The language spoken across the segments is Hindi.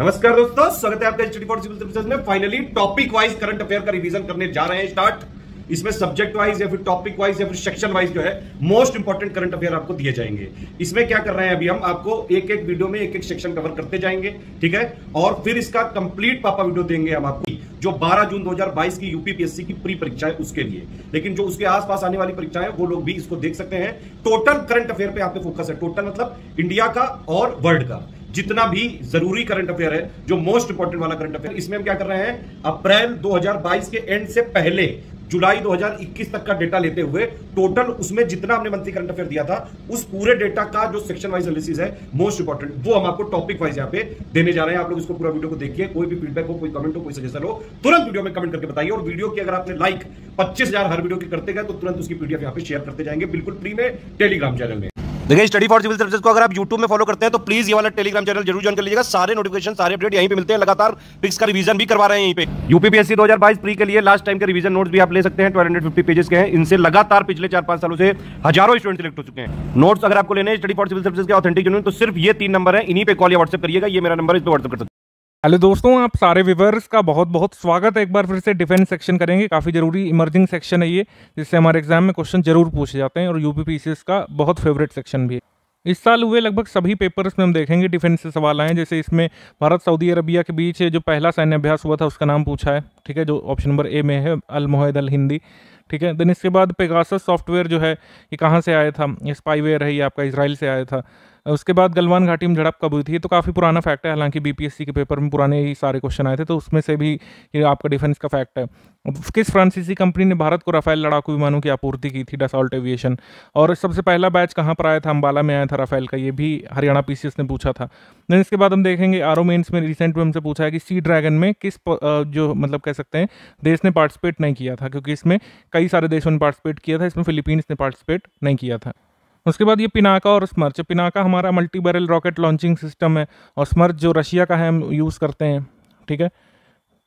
नमस्कार दोस्तों स्वागत है आपका स्टडी फॉर में finally topic wise current affair का रिवीजन करने जा रहे हैं स्टार्ट इसमें सब्जेक्ट वाइज या फिर टॉपिक वाइज या फिर सेक्शन वाइज जो है मोस्ट इंपॉर्टेंट करंट अफेयर आपको दिए जाएंगे इसमें क्या कर रहे हैं अभी हम आपको एक एक वीडियो में एक एक सेक्शन कवर करते जाएंगे ठीक है और फिर इसका कंप्लीट पापा वीडियो देंगे हम आपकी जो 12 जून 2022 की यूपीपीएससी की प्री परीक्षा है उसके लिए लेकिन जो उसके आसपास आने वाली परीक्षा है वो लोग भी इसको देख सकते हैं टोटल करंट अफेयर पे आपके फोकस है टोटल मतलब इंडिया का और वर्ल्ड का जितना भी जरूरी करंट अफेयर है जो मोस्ट इंपॉर्टेंट वाला करंट अफेयर इसमें हम क्या कर रहे हैं अप्रैल 2022 के एंड से पहले जुलाई 2021 तक का डेटा लेते हुए टोटल उसमें जितना हमने मंथली करंट अफेयर दिया था उस पूरे डेटा का जो सेक्शन वाइज एनालिसिस है मोस्ट इंपॉर्टेंट वो हम आपको टॉपिक वाइज यहां पे देने जा रहे हैं आप लोग इसको पूरा वीडियो को देखिए कोई भी फीडबैक हो कोई कमेंट हो कोई सजेशन हो तुरंत वीडियो में कमेंट करके बताइए और वीडियो की अगर आपने लाइक पच्चीस हर वीडियो के करते गए तो तुरंत उसकी पीडीएफ यहाँ पे शेयर करते जाएंगे बिल्कुल फ्री में टेलीग्राम चैनल में देखिए स्टडी फॉर सिविल सर्विस को अगर आप यूट्यूब में फॉलो करते हैं तो प्लीज ये वाला टेलीग्राम चैनल जरूर ज्वाइन कर लीजिएगा सारे नोटिफिकेशन सारे अपडेट यहीं पे मिलते हैं लगातार फिक्स का रिवीजन भी करवा रहे हैं यहीं पे यूपीपीएससी 2022 प्री के लिए लास्ट टाइम के रिवीजन नोट्स भी आप ले सकते हैं फिफ्टी पेजेस के हैं इनसे लगातार पिछले चार पांच सालों से हजारों स्टूडेंट सिलेक्ट हो चुके हैं नोट्स अगर आपको लेने स्टडी फॉर सिविल सर्विस के ऑथेंटिक तो सिर्फ ये तीन नंबर है इन्हीं पे कॉल या व्हाट्सअप करिएगा ये मेरा नंबर इस पर व्हाट्सअप कर हेलो दोस्तों आप सारे व्यूवर्स का बहुत बहुत स्वागत है एक बार फिर से डिफेंस सेक्शन करेंगे काफ़ी ज़रूरी इमर्जिंग सेक्शन है ये जिससे हमारे एग्जाम में क्वेश्चन जरूर पूछे जाते हैं और यूपी का बहुत फेवरेट सेक्शन भी है इस साल हुए लगभग सभी पेपर्स में हम देखेंगे डिफेंस से सवाल आए जैसे इसमें भारत सऊदी अरबिया के बीच जो पहला सैन्य अभ्यास हुआ था उसका नाम पूछा है ठीक है जो ऑप्शन नंबर ए में है अल मोहद अल हिंदी ठीक है देन इसके बाद पेगासस सॉफ्टवेयर जो है ये कहाँ से आया था ये स्पाईवेयर है ये आपका इसराइल से आया था उसके बाद गलवान घाटी में झड़प कब हुई थी तो काफ़ी पुराना फैक्ट है हालांकि बीपीएससी के पेपर में पुराने ही सारे क्वेश्चन आए थे तो उसमें से भी ये आपका डिफेंस का फैक्ट है किस फ्रांसीसी कंपनी ने भारत को राफेल लड़ाकू विमानों की आपूर्ति की थी डसॉल्ट एविएशन और सबसे पहला बैच कहाँ पर आया था अम्बाला में आया था राफेल का ये भी हरियाणा पी ने पूछा था देन इसके बाद हम देखेंगे आरो मेन्स में रिसेंट में हमसे पूछा है कि सी ड्रैगन में किस जो मतलब कह सकते हैं देश ने पार्टिसिपेट नहीं किया था क्योंकि इसमें कई सारे देशों ने पार्टिसिपेट किया था इसमें फिलीपींस ने पार्टिसिपेट नहीं किया था उसके बाद ये पिनाका और स्मर्च पिनाका हमारा multi barrel rocket launching system है और स्मर्च जो रशिया का है हम यूज़ करते हैं ठीक है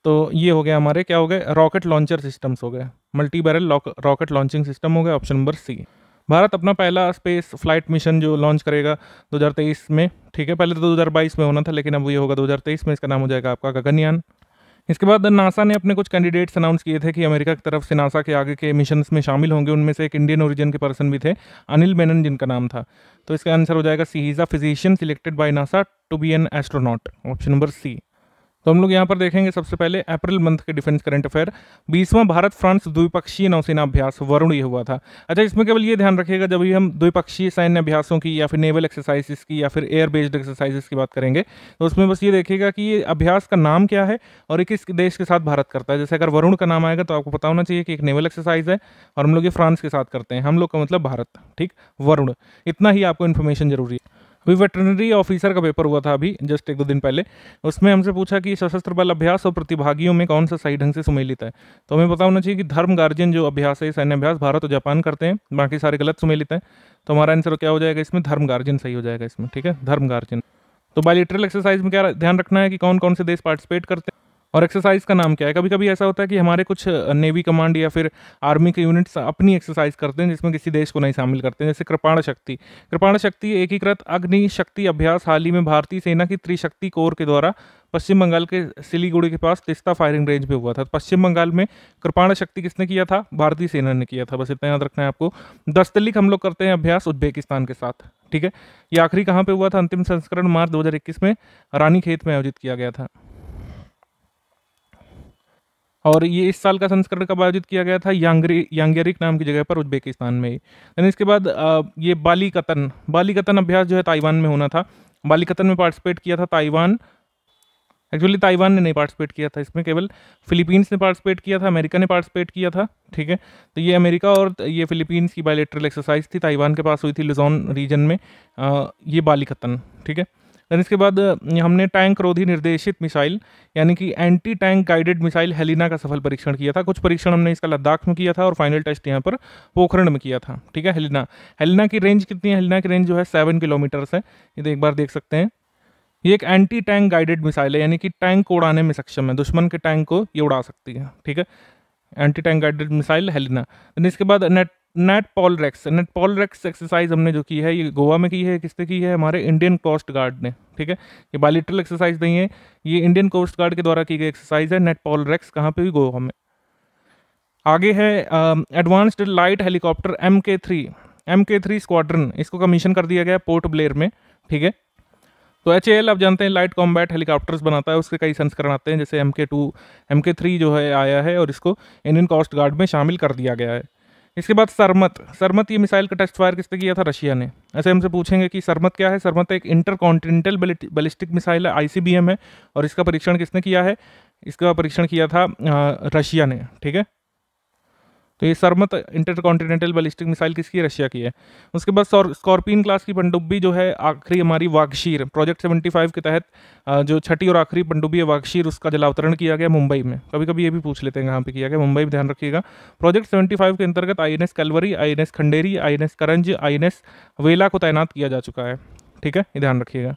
तो ये हो गया हमारे क्या हो गए रॉकेट लॉन्चर सिस्टम्स हो गए multi barrel rocket launching system हो गया ऑप्शन नंबर सी भारत अपना पहला स्पेस फ्लाइट मिशन जो लॉन्च करेगा 2023 में ठीक है पहले तो 2022 में होना था लेकिन अब ये होगा 2023 में इसका नाम हो जाएगा आपका गगनयान इसके बाद नासा ने अपने कुछ कैंडिडेट्स अनाउंस किए थे कि अमेरिका की तरफ से नासा के आगे के मिशन में शामिल होंगे उनमें से एक इंडियन ओरिजिन के पर्सन भी थे अनिल मेनन जिनका नाम था तो इसका आंसर हो जाएगा C is a physician selected by NASA to be an astronaut option number C तो हम लोग यहाँ पर देखेंगे सबसे पहले अप्रैल मंथ के डिफेंस करंट अफेयर बीसवां भारत फ्रांस द्विपक्षीय नौसेना अभ्यास वरुण ये हुआ था अच्छा इसमें केवल ये ध्यान रखिएगा जब भी हम द्विपक्षीय सैन्य अभ्यासों की या फिर नेवल एक्सरसाइजेस की या फिर एयर बेस्ड एक्सरसाइजेस की बात करेंगे तो उसमें बस ये देखिएगा कि ये अभ्यास का नाम क्या है और ये किस देश के साथ भारत करता है जैसे अगर वरुण का नाम आएगा तो आपको पता होना चाहिए कि एक नेवल एक्सरसाइज है और हम लोग ये फ्रांस के साथ करते हैं हम लोग का मतलब भारत ठीक वरुण इतना ही आपको इन्फॉर्मेशन जरूरी है अभी वेटरनरी ऑफिसर का पेपर हुआ था अभी जस्ट एक दो दिन पहले उसमें हमसे पूछा कि सशस्त्र बल अभ्यास और प्रतिभागियों में कौन सा सही ढंग से सुमेलित है तो हमें पता होना चाहिए कि धर्म गार्जियन जो अभ्यास है सैन्य अभ्यास भारत और जापान करते हैं बाकी सारे गलत सुमेलित हैं तो हमारा आंसर क्या हो जाएगा इसमें धर्म गार्जियन सही हो जाएगा इसमें ठीक है धर्म गार्जियन तो बायोलिट्रल एक्सरसाइज में क्या ध्यान रखना है कि कौन कौन से देश पार्टिसिपेट करते हैं और एक्सरसाइज का नाम क्या है कभी कभी ऐसा होता है कि हमारे कुछ नेवी कमांड या फिर आर्मी के यूनिट्स अपनी एक्सरसाइज करते हैं जिसमें किसी देश को नहीं शामिल करते हैं जैसे कृपाण शक्ति कृपाण शक्ति एकीकृत अग्नि शक्ति अभ्यास हाल ही में भारतीय सेना की त्रिशक्ति कोर के द्वारा पश्चिम बंगाल के सिलीगुड़ी के पास तिस्ता फायरिंग रेंज पे हुआ था पश्चिम बंगाल में कृपाण शक्ति किसने किया था भारतीय सेना ने किया था बस इतना याद रखना है आपको दस्तलिक हम लोग करते हैं अभ्यास उज्बेकिस्तान के साथ ठीक है ये आखिरी कहाँ पे हुआ था अंतिम संस्करण मार्च 2021 में रानीखेत में आयोजित किया गया था और ये इस साल का संस्करण कब आयोजित किया गया था यांगरी नाम की जगह पर उज्बेकिस्तान में यानी इसके बाद ये बाली कतन बाली कतन अभ्यास जो है ताइवान में होना था बाली कतन में पार्टिसिपेट किया था ताइवान एक्चुअली ताइवान ने नहीं पार्टिसिपेट किया था इसमें केवल फिलीपींस ने पार्टिसिपेट किया था अमेरिका ने पार्टिसिपेट किया था ठीक है तो ये अमेरिका और ये फिलीपींस की बायोलेट्रल एक्सरसाइज थी ताइवान के पास हुई थी लिजोन रीजन में आ, ये बालिकतन ठीक है देन इसके बाद हमने टैंक रोधी निर्देशित मिसाइल यानी कि anti tank guided missile Helina का सफल परीक्षण किया था कुछ परीक्षण हमने इसका लद्दाख में किया था और फाइनल टेस्ट यहाँ पर पोखरण में किया था ठीक है हेलिना हेलिना की रेंज कितनी है हेलिना की रेंज जो है सेवन किलोमीटर्स है ये एक बार देख सकते हैं ये एक एंटी टैंक गाइडेड मिसाइल है यानी कि टैंक को उड़ाने में सक्षम है दुश्मन के टैंक को ये उड़ा सकती है ठीक है anti tank guided missile Helina then इसके बाद नेट नेट पॉल रेक्स नेट पॉल रेक्स एक्सरसाइज हमने जो की है ये गोवा में की है किसने की है हमारे इंडियन कोस्ट गार्ड ने ठीक है ये बायोलिट्रल एक्सरसाइज नहीं है ये इंडियन कोस्ट गार्ड के द्वारा की गई एक्सरसाइज है नेट पॉल रेक्स कहाँ पे भी गोवा में आगे है advanced light helicopter M K three M K three squadron इसको कमीशन कर दिया गया पोर्ट ब्लेयर में ठीक है तो एच एल आप जानते हैं लाइट कॉम्बैट हेलीकॉप्टर्स बनाता है उसके कई संस्करण आते हैं जैसे एम के टू एम के थ्री जो है आया है और इसको इंडियन कोस्ट गार्ड में शामिल कर दिया गया है इसके बाद सरमत सरमत ये मिसाइल का टेस्ट फायर किस पे किया था रशिया ने ऐसे हमसे पूछेंगे कि सरमत क्या है सरमत एक इंटर कॉन्टिनेंटल बैलिस्टिक मिसाइल है आई है और इसका परीक्षण किसने किया है इसका परीक्षण किया था रशिया ने ठीक है तो ये सरमत इंटरकॉन्टिनेंटल बैलिस्टिक मिसाइल किसकी रशिया की है उसके बाद स्कॉर्पियन क्लास की पंडुब्बी जो है आखिरी हमारी वागशीर प्रोजेक्ट 75 के तहत जो छठी और आखिरी पंडुब्बी है वागशीर उसका जलावतरण किया गया मुंबई में कभी कभी ये भी पूछ लेते हैं कहाँ पे किया गया मुंबई में ध्यान रखिएगा प्रोजेक्ट सेवेंटी के अंतर्गत आई कलवरी आई खंडेरी आई करंज आई वेला को तैनात किया जा चुका है ठीक है ये ध्यान रखिएगा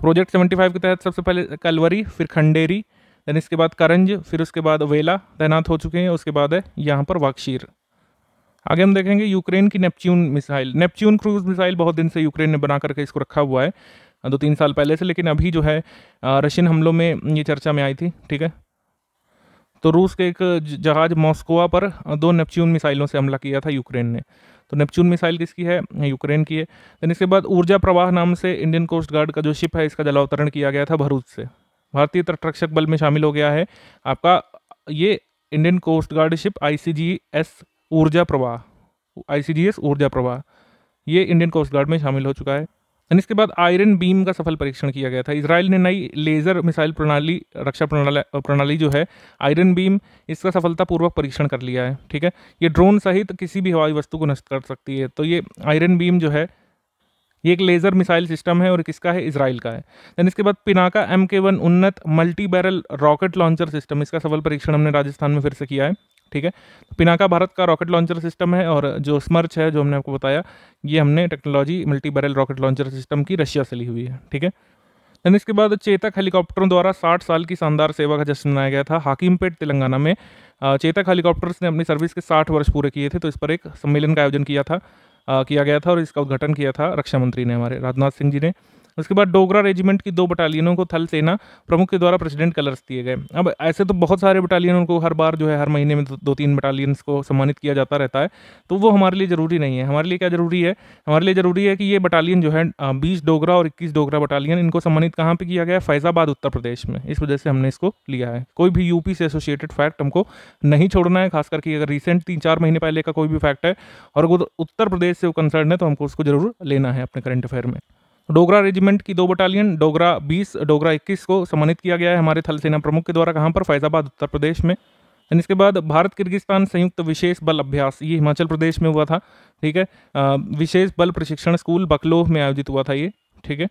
प्रोजेक्ट सेवेंटी के तहत सबसे पहले कलवरी फिर खंडेरी देन इसके बाद करंज फिर उसके बाद वेला तैनात हो चुके हैं उसके बाद है यहाँ पर वाक्शीर आगे हम देखेंगे यूक्रेन की Neptune missile Neptune cruise missile बहुत दिन से यूक्रेन ने बना करके इसको रखा हुआ है दो तीन साल पहले से लेकिन अभी जो है रशियन हमलों में ये चर्चा में आई थी ठीक है तो रूस के एक जहाज मॉस्कोवा पर दो नेपच्यून मिसाइलों से हमला किया था यूक्रेन ने तो नेपच्यून मिसाइल किसकी है यूक्रेन की है देन इसके बाद ऊर्जा प्रवाह नाम से इंडियन कोस्ट गार्ड का जो शिप है इसका जलावतरण किया गया था भरूच से भारतीय तटरक्षक बल में शामिल हो गया है आपका ये Indian coast guard ship ICGS Urja Pravah ICGS Urja प्रवाह ये इंडियन कोस्ट गार्ड में शामिल हो चुका है एंड इसके बाद आयरन बीम का सफल परीक्षण किया गया था इसराइल ने नई लेज़र मिसाइल प्रणाली रक्षा प्रणाली प्रणाली जो है आयरन बीम इसका सफलतापूर्वक परीक्षण कर लिया है ठीक है ये ड्रोन सहित किसी भी हवाई वस्तु को नष्ट कर सकती है तो ये आयरन बीम जो है ये एक लेज़र मिसाइल सिस्टम है और किसका है इसराइल का है देन इसके बाद पिनाका एम के वन उन्नत multi barrel rocket launcher system इसका सफल परीक्षण हमने राजस्थान में फिर से किया है ठीक है तो पिनाका भारत का रॉकेट लॉन्चर सिस्टम है और जो स्मर्च है जो हमने आपको बताया ये हमने technology multi barrel rocket launcher system की रशिया से ली हुई है ठीक है देन इसके बाद चेतक हेलीकॉप्टरों द्वारा साठ साल की शानदार सेवा का जश्न मनाया गया था हाकिमपेट तेलंगाना में चेतक हेलीकॉप्टर्स ने अपनी सर्विस के साठ वर्ष पूरे किए थे तो इस पर एक सम्मेलन का आयोजन किया था किया गया था और इसका उद्घाटन किया था रक्षा मंत्री ने हमारे राजनाथ सिंह जी ने उसके बाद डोगरा रेजिमेंट की दो बटालियनों को थल सेना प्रमुख के द्वारा प्रेसिडेंट कलर्स दिए गए अब ऐसे तो बहुत सारे बटालियनों को हर बार जो है हर महीने में दो तीन बटालियंस को सम्मानित किया जाता रहता है तो वो हमारे लिए ज़रूरी नहीं है हमारे लिए क्या ज़रूरी है हमारे लिए ज़रूरी है कि ये बटालियन जो है बीस डोगरा और इक्कीस डोगरा बटालियन इनको सम्मानित कहाँ पर किया गया फैज़ाबाद उत्तर प्रदेश में इस वजह से हमने इसको लिया है कोई भी यूपी से एसोसिएटेड फैक्ट हमको नहीं छोड़ना है खास करके अगर रिसेंट तीन चार महीने पहले का कोई भी फैक्ट है और उत्तर प्रदेश से वो कंसर्न है तो हमको उसको जरूर लेना है अपने करंट अफेयर में डोगरा रेजिमेंट की दो बटालियन डोगरा 20 डोगरा 21 को सम्मानित किया गया है हमारे थल सेना प्रमुख के द्वारा कहाँ पर फैजाबाद उत्तर प्रदेश में एंड इसके बाद भारत किर्गिस्तान संयुक्त विशेष बल अभ्यास ये हिमाचल प्रदेश में हुआ था ठीक है विशेष बल प्रशिक्षण स्कूल बकलोह में आयोजित हुआ था ये ठीक है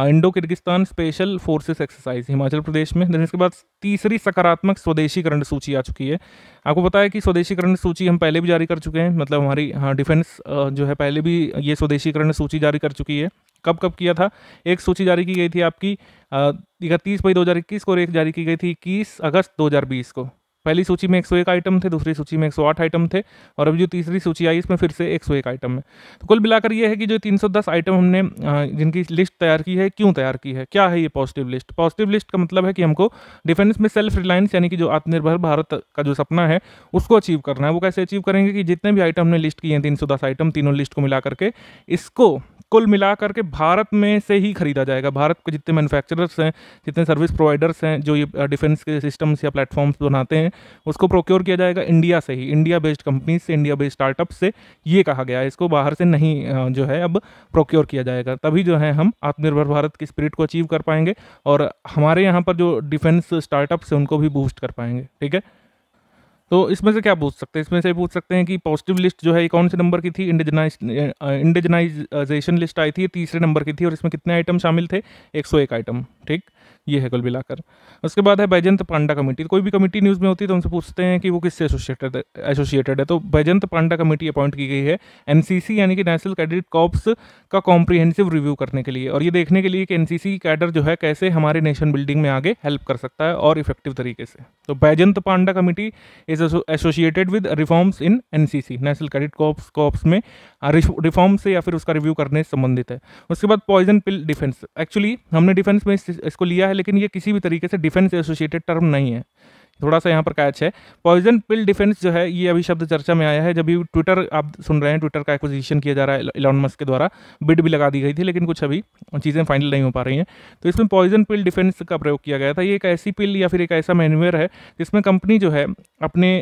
Indo Kyrgyzstan special forces exercise Himachal Pradesh में देन इसके बाद तीसरी सकारात्मक स्वदेशीकरण सूची आ चुकी है आपको पता है कि स्वदेशीकरण सूची हम पहले भी जारी कर चुके हैं मतलब हमारी हाँ डिफेंस जो है पहले भी ये स्वदेशीकरण सूची जारी कर चुकी है कब कब किया था एक सूची जारी की गई थी आपकी इकतीस मई दो को और एक जारी की गई थी इक्कीस अगस्त दो को पहली सूची में 101 आइटम थे दूसरी सूची में 108 आइटम थे और अभी जो तीसरी सूची आई इसमें फिर से 101 आइटम है तो कुल मिलाकर ये है कि जो 310 आइटम हमने जिनकी लिस्ट तैयार की है क्यों तैयार की है क्या है ये पॉजिटिव लिस्ट पॉजिटिव लिस्ट का मतलब है कि हमको डिफेंस में सेल्फ रिलायंस यानी कि जो आत्मनिर्भर भारत का जो सपना है उसको अचीव करना है वो कैसे अचीव करेंगे कि जितने भी आइटम हमने लिस्ट किए हैं तीन आइटम तीनों लिस्ट को मिला करके इसको कुल मिला करके भारत में से ही खरीदा जाएगा भारत के जितने मैन्युफैक्चरर्स हैं जितने सर्विस प्रोवाइडर्स हैं जो ये डिफेंस के सिस्टम्स या प्लेटफॉर्म्स बनाते हैं उसको प्रोक्योर किया जाएगा इंडिया से ही इंडिया बेस्ड कंपनीज से इंडिया बेस्ड स्टार्टअप से ये कहा गया है इसको बाहर से नहीं जो है अब प्रोक्योर किया जाएगा तभी जो है हम आत्मनिर्भर भारत की स्पिरिट को अचीव कर पाएंगे और हमारे यहाँ पर जो डिफेंस स्टार्टअप्स हैं उनको भी बूस्ट कर पाएंगे ठीक है तो इसमें से क्या पूछ सकते हैं इसमें से पूछ सकते हैं कि पॉजिटिव लिस्ट जो है ये कौन से नंबर की थी इंडिजनाइज इंडिजनाइजेशन लिस्ट आई थी तीसरे नंबर की थी और इसमें कितने आइटम शामिल थे 101 आइटम ठीक ये है कुल मिलाकर उसके बाद है बैजंत पांडा कमेटी तो कोई भी कमेटी न्यूज़ में होती है तो उनसे पूछते हैं कि वो किससे एसोसिएटेड एसोसिएटेड है तो बैजंत पांडा कमेटी अपॉइंट की गई है एन यानी कि नेशनल कैडेट कॉप्स का कॉम्प्रीहेंसिव रिव्यू करने के लिए और ये देखने के लिए कि एन कैडर जो है कैसे हमारे नेशन बिल्डिंग में आगे हेल्प कर सकता है और इफेक्टिव तरीके से तो Baijayant Panda committee is associated with reforms in N national cadet corps corps में रिफॉर्म से या फिर उसका रिव्यू करने से संबंधित है उसके बाद पॉइजन पिल डिफेंस एक्चुअली हमने डिफेंस में इसको लिया है है लेकिन ये किसी भी तरीके से डिफेंस एसोसिएटेड टर्म नहीं है थोड़ा सा यहाँ पर कैच है पॉइजन पिल डिफेंस जो है ये अभी शब्द चर्चा में आया है जब भी ट्विटर आप सुन रहे हैं ट्विटर का एक्विजिशन किया जा रहा है इलॉन मस्क के द्वारा बिड भी लगा दी गई थी लेकिन कुछ अभी चीज़ें फाइनल नहीं हो पा रही हैं तो इसमें पॉइजन पिल डिफेंस का प्रयोग किया गया था ये एक ऐसी पिल या फिर एक ऐसा मैनुअर है जिसमें कंपनी जो है अपने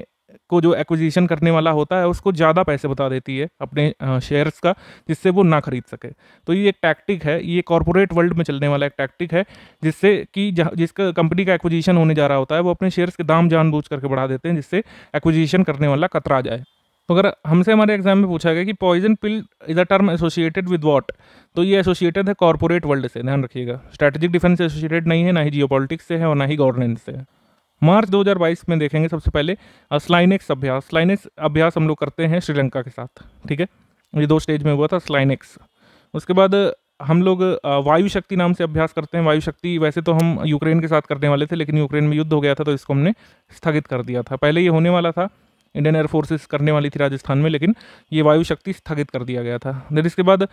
को जो एक्विजिशन करने वाला होता है उसको ज़्यादा पैसे बता देती है अपने शेयर्स का जिससे वो ना खरीद सके तो ये एक टैक्टिक है ये कॉरपोरेट वर्ल्ड में चलने वाला एक टैक्टिक है जिससे कि जिसका कंपनी का एक्विजिशन होने जा रहा होता है वो अपने शेयर्स के दाम जानबूझ करके बढ़ा देते हैं जिससे एक्विजिशन करने वाला कतरा जाए तो अगर हमसे हमारे एग्जाम में पूछा गया कि poison pill is a term associated with what तो ये एसोसिएटेड है कॉरपोरेट वर्ल्ड से ध्यान रखिएगा स्ट्रैटेजिक डिफेंस एसोसिएटेड नहीं है ना ही जियो से है और ना ही गवर्नेंस से है मार्च 2022 में देखेंगे सबसे पहले स्लाइनेक्स अभ्यास स्लाइनेक्स अभ्यास हम लोग करते हैं श्रीलंका के साथ ठीक है ये दो स्टेज में हुआ था स्लाइनेक्स उसके बाद हम लोग वायु शक्ति नाम से अभ्यास करते हैं वायु शक्ति वैसे तो हम यूक्रेन के साथ करने वाले थे लेकिन यूक्रेन में युद्ध हो गया था तो इसको हमने स्थगित कर दिया था पहले ये होने वाला था इंडियन एयर फोर्सेस करने वाली थी राजस्थान में लेकिन ये वायु शक्ति स्थगित कर दिया गया था देन इसके बाद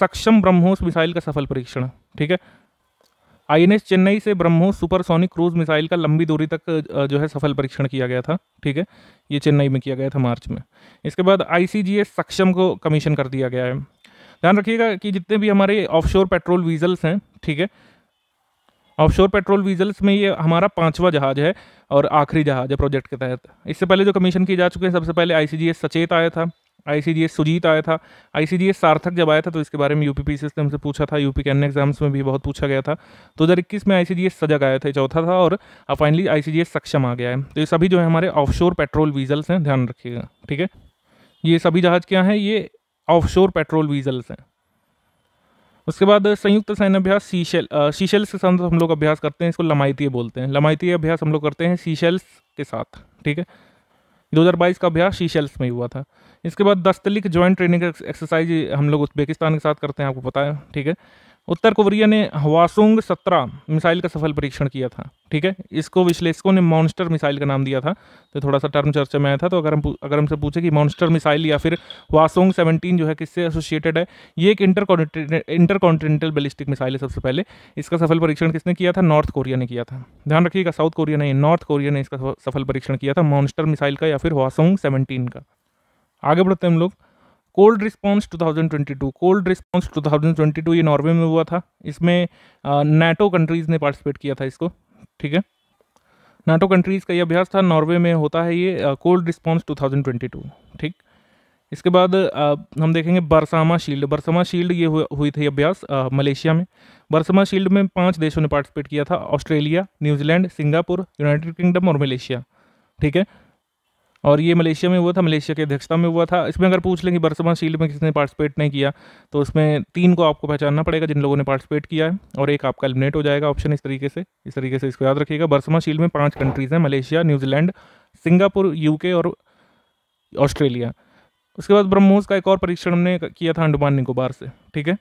सक्षम ब्रह्मोस मिसाइल का सफल परीक्षण ठीक है आई चेन्नई से ब्रह्मोस सुपरसोनिक क्रूज मिसाइल का लंबी दूरी तक जो है सफल परीक्षण किया गया था ठीक है ये चेन्नई में किया गया था मार्च में इसके बाद आई सक्षम को कमीशन कर दिया गया है ध्यान रखिएगा कि जितने भी हमारे ऑफशोर पेट्रोल वीजल्स हैं ठीक है ऑफशोर पेट्रोल वीजल्स में ये हमारा पांचवा जहाज है और आखिरी जहाज है प्रोजेक्ट के तहत इससे पहले जो कमीशन किए जा चुके हैं सबसे पहले आई सचेत आया था आई सुजीत आया था आई सार्थक जब आया था तो इसके बारे में पी सिस्टम से पूछा था यूपी के अन्य एग्जाम्स में भी बहुत पूछा गया था दो हज़ार इक्कीस में आई सजग आया था चौथा था और अब फाइनली आईसीजीएस सक्षम आ गया है तो ये सभी जो है हमारे ऑफशोर पेट्रोल वीजल्स हैं ध्यान रखिएगा ठीक है ये सभी जहाज क्या हैं ये ऑफशोर पेट्रोल वीजल्स हैं उसके बाद संयुक्त सैन्य अभ्यास सीशेल सीशेल्स के साथ हम लोग अभ्यास करते हैं इसको लमाइती बोलते हैं लमाइती अभ्यास हम लोग करते हैं सीशेल्स के साथ ठीक है 2022 का अभ्यास सीशेल्स में हुआ था इसके बाद Dustlik joint joint training exercise हम लोग उज्बेकिस्तान के साथ करते हैं आपको पता है ठीक है उत्तर कोरिया ने हवासुंग सत्रह मिसाइल का सफल परीक्षण किया था ठीक है इसको विश्लेषकों ने मॉन्स्टर मिसाइल का नाम दिया था तो थोड़ा सा टर्म चर्चा में आया था तो अगर हम अगर हमसे पूछे कि मॉन्स्टर मिसाइल या फिर वासोंग सेवनटीन जो है किससे एसोसिएटेड है ये एक inter inter continental ballistic missile है सबसे पहले इसका सफल परीक्षण किसने किया था नॉर्थ कोरिया ने किया था ध्यान रखिएगा साउथ कोरिया ने नॉर्थ कोरिया ने इसका सफल परीक्षण किया था मॉन्स्टर मिसाइल का या फिर वासोंग सेवनटीन का आगे बढ़ते हैं हम लोग कोल्ड रिस्पॉन्स 2022 कोल्ड रिस्पॉन्स 2022 ये नॉर्वे में हुआ था इसमें नाटो कंट्रीज़ ने पार्टिसिपेट किया था इसको ठीक है नाटो कंट्रीज़ का ये अभ्यास था नॉर्वे में होता है ये कोल्ड रिस्पॉन्स 2022 ठीक इसके बाद आ, हम देखेंगे बरसामा शील्ड बरसामा शील्ड ये हुई, हुई थी अभ्यास आ, मलेशिया में बरसामा शील्ड में पाँच देशों ने पार्टिसिपेट किया था Australia New Zealand Singapore United Kingdom और मलेशिया ठीक है और ये मलेशिया में हुआ था मलेशिया के अध्यक्षता में हुआ था इसमें अगर पूछ लें कि बरसमा शील्ड में किसने पार्टिसिपेट नहीं किया तो उसमें तीन को आपको पहचानना पड़ेगा जिन लोगों ने पार्टिसिपेट किया है और एक आपका एलिमिनेट हो जाएगा ऑप्शन इस तरीके से इस तरीके से इसको याद रखिएगा बरसमा शील्ड में पाँच कंट्रीज़ हैं मलेशिया न्यूजीलैंड सिंगापुर यूके और ऑस्ट्रेलिया उसके बाद ब्रह्मोस का एक और परीक्षण हमने किया था अंडमान निकोबार से ठीक है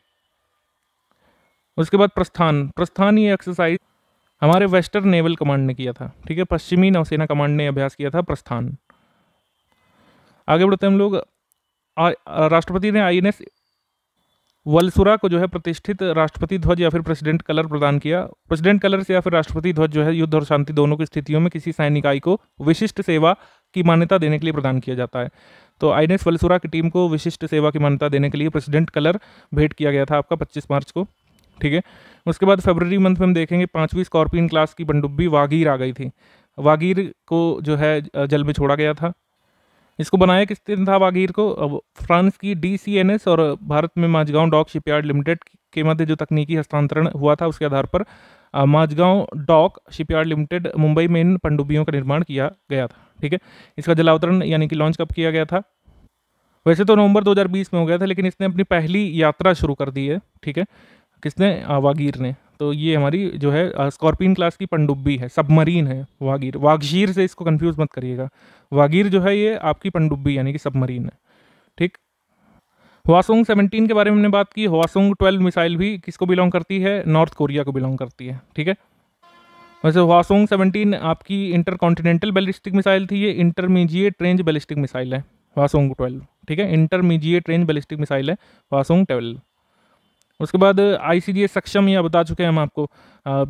उसके बाद प्रस्थान प्रस्थान ये एक्सरसाइज हमारे वेस्टर्न नेवल कमांड ने किया था ठीक है पश्चिमी नौसेना कमांड ने अभ्यास किया था प्रस्थान आगे बढ़ते हैं हम लोग राष्ट्रपति ने आई एन एस वलसुरा को जो है प्रतिष्ठित राष्ट्रपति ध्वज या फिर प्रेसिडेंट कलर प्रदान किया प्रेसिडेंट कलर से या फिर राष्ट्रपति ध्वज जो है युद्ध और शांति दोनों की स्थितियों में किसी सैनिक आई को विशिष्ट सेवा की मान्यता देने के लिए प्रदान किया जाता है तो आई एन वलसुरा की टीम को विशिष्ट सेवा की मान्यता देने के लिए प्रेसिडेंट कलर भेंट किया गया था आपका पच्चीस मार्च को ठीक है उसके बाद फेबररी मंथ में हम देखेंगे पाँचवीं स्कॉर्पियन क्लास की पंडुब्बी वागीर आ गई थी वागीर को जो है जल में छोड़ा गया था इसको बनाया किस दिन था बागीर को अब फ्रांस की डी सी एन एस और भारत में माजगांव डॉक शिपयार्ड लिमिटेड के मध्य जो तकनीकी हस्तांतरण हुआ था उसके आधार पर Mazagon dock shipyard limited Mumbai में इन पंडुबियों का निर्माण किया गया था ठीक है इसका जलावतरण यानी कि लॉन्च कब किया गया था वैसे तो नवंबर 2020 में हो गया था लेकिन इसने अपनी पहली यात्रा शुरू कर दी है ठीक है किसने वागीर ने तो ये हमारी जो है स्कॉर्पियन क्लास की पनडुब्बी है सबमरीन है वागीर वागशीर से इसको कंफ्यूज मत करिएगा वागीर जो है ये आपकी पनडुब्बी यानी कि सबमरीन है ठीक वासोंग सेवनटीन के बारे में हमने बात की वासोंग ट्वेल्व मिसाइल भी किसको बिलोंग करती है नॉर्थ कोरिया को बिलोंग करती है ठीक है वैसे वासोंग सेवनटीन आपकी इंटर कॉन्टिनेंटल बैलिस्टिक मिसाइल थी ये इंटरमीजिएट रेंज बैलिस्टिक मिसाइल है वासोंग ट्वेल्व ठीक है इंटरमीजिएट रेंज बैलिस्टिक मिसाइल है वासोंग ट्वेल्व उसके बाद आई सक्षम यह बता चुके हैं हम आपको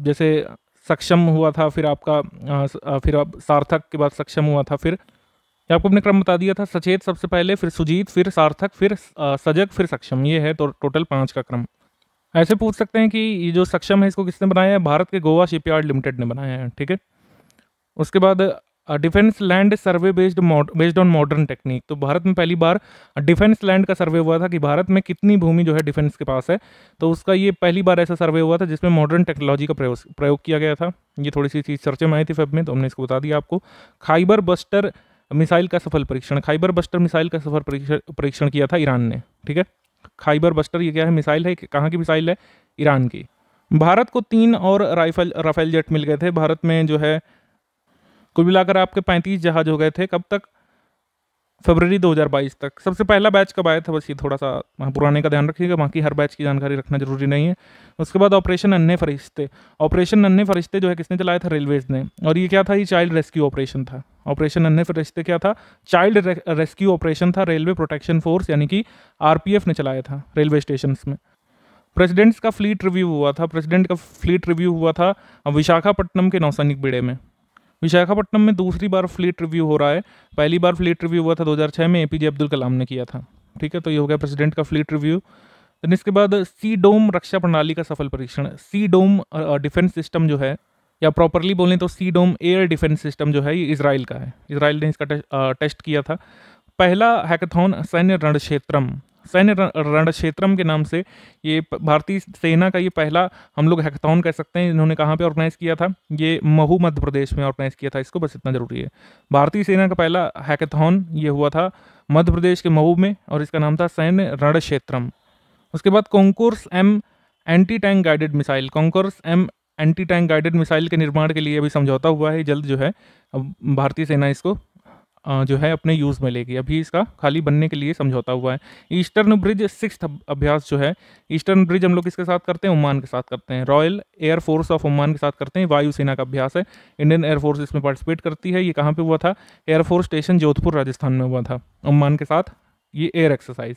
जैसे सक्षम हुआ था फिर आपका फिर आप सार्थक के बाद सक्षम हुआ था फिर आपको अपने क्रम बता दिया था सचेत सबसे पहले फिर सुजीत फिर सार्थक फिर सजग फिर सक्षम ये है तो टोटल पाँच का क्रम ऐसे पूछ सकते हैं कि ये जो सक्षम है इसको किसने बनाया है भारत के गोवा शिपयार्ड लिमिटेड ने बनाया है ठीक है उसके बाद defence land survey based based on modern technique तो भारत में पहली बार डिफेंस लैंड का सर्वे हुआ था कि भारत में कितनी भूमि जो है डिफेंस के पास है तो उसका ये पहली बार ऐसा सर्वे हुआ था जिसमें मॉडर्न टेक्नोलॉजी का प्रयोग प्रयोग किया गया था ये थोड़ी सी चीज़ चर्चे में आई थी फेब में तो हमने इसको बता दिया आपको खाइबर बस्टर मिसाइल का सफल परीक्षण खाइबर बस्टर मिसाइल का सफल परीक्षण किया था ईरान ने ठीक है खाइबर बस्टर ये क्या है मिसाइल है कहाँ की मिसाइल है ईरान की भारत को तीन और राइफल राफेल जेट मिल गए थे भारत में जो है कुल मिलाकर आपके पैंतीस जहाज हो गए थे कब तक फरवरी 2022 तक सबसे पहला बैच कब आया था बस ये थोड़ा सा पुराने का ध्यान रखिएगा बाकी हर बैच की जानकारी रखना जरूरी नहीं है उसके बाद ऑपरेशन अन्य फरिश्ते ऑपरेशन अन्य फरिश्ते जो है किसने चलाया था रेलवेज ने और ये क्या था ये चाइल्ड रेस्क्यू ऑपरेशन था ऑपरेशन अन्य फरिश्ते क्या था चाइल्ड रेस्क्यू ऑपरेशन था रेलवे प्रोटेक्शन फोर्स यानी कि आर ने चलाया था रेलवे स्टेशन में प्रेसिडेंट्स का फ्लीट रिव्यू हुआ था प्रेसिडेंट का फ्लीट रिव्यू हुआ था विशाखापट्टनम के नौसैनिक बेड़े में विशाखापट्टनम में दूसरी बार फ्लीट रिव्यू हो रहा है पहली बार फ्लीट रिव्यू हुआ था 2006 में एपीजे अब्दुल कलाम ने किया था ठीक है तो ये हो गया प्रेसिडेंट का फ्लीट रिव्यू देन इसके बाद सी डोम रक्षा प्रणाली का सफल परीक्षण सी डोम डिफेंस सिस्टम जो है या प्रॉपरली बोलें तो C dome air defence system जो है ये इसराइल का है इसराइल ने इसका टेस्ट, किया था पहला हैकाथॉन सैन्य रणक्षेत्रम सैन्य रण क्षेत्रम के नाम से ये भारतीय सेना का ये पहला हम लोग हैकथॉन कह सकते हैं इन्होंने कहाँ पे ऑर्गेनाइज़ किया था ये महू मध्य प्रदेश में ऑर्गेनाइज़ किया था इसको बस इतना ज़रूरी है भारतीय सेना का पहला हैकथॉन ये हुआ था मध्य प्रदेश के महू में और इसका नाम था सैन्य क्षेत्रम उसके बाद Konkurs M anti tank guided missile Konkurs M anti tank guided missile के निर्माण के लिए अभी समझौता हुआ है जल्द जो है अब भारतीय सेना इसको जो है अपने यूज़ में लेगी अभी इसका खाली बनने के लिए समझौता हुआ है ईस्टर्न ब्रिज सिक्स अभ्यास जो है ईस्टर्न ब्रिज हम लोग किसके साथ करते हैं ओमान के साथ करते हैं रॉयल एयरफोर्स ऑफ ओमान के साथ करते हैं वायुसेना का अभ्यास है इंडियन एयरफोर्स इसमें पार्टिसिपेट करती है ये कहाँ पर हुआ था एयरफोर्स स्टेशन जोधपुर राजस्थान में हुआ था ओमान के साथ ये एयर एक्सरसाइज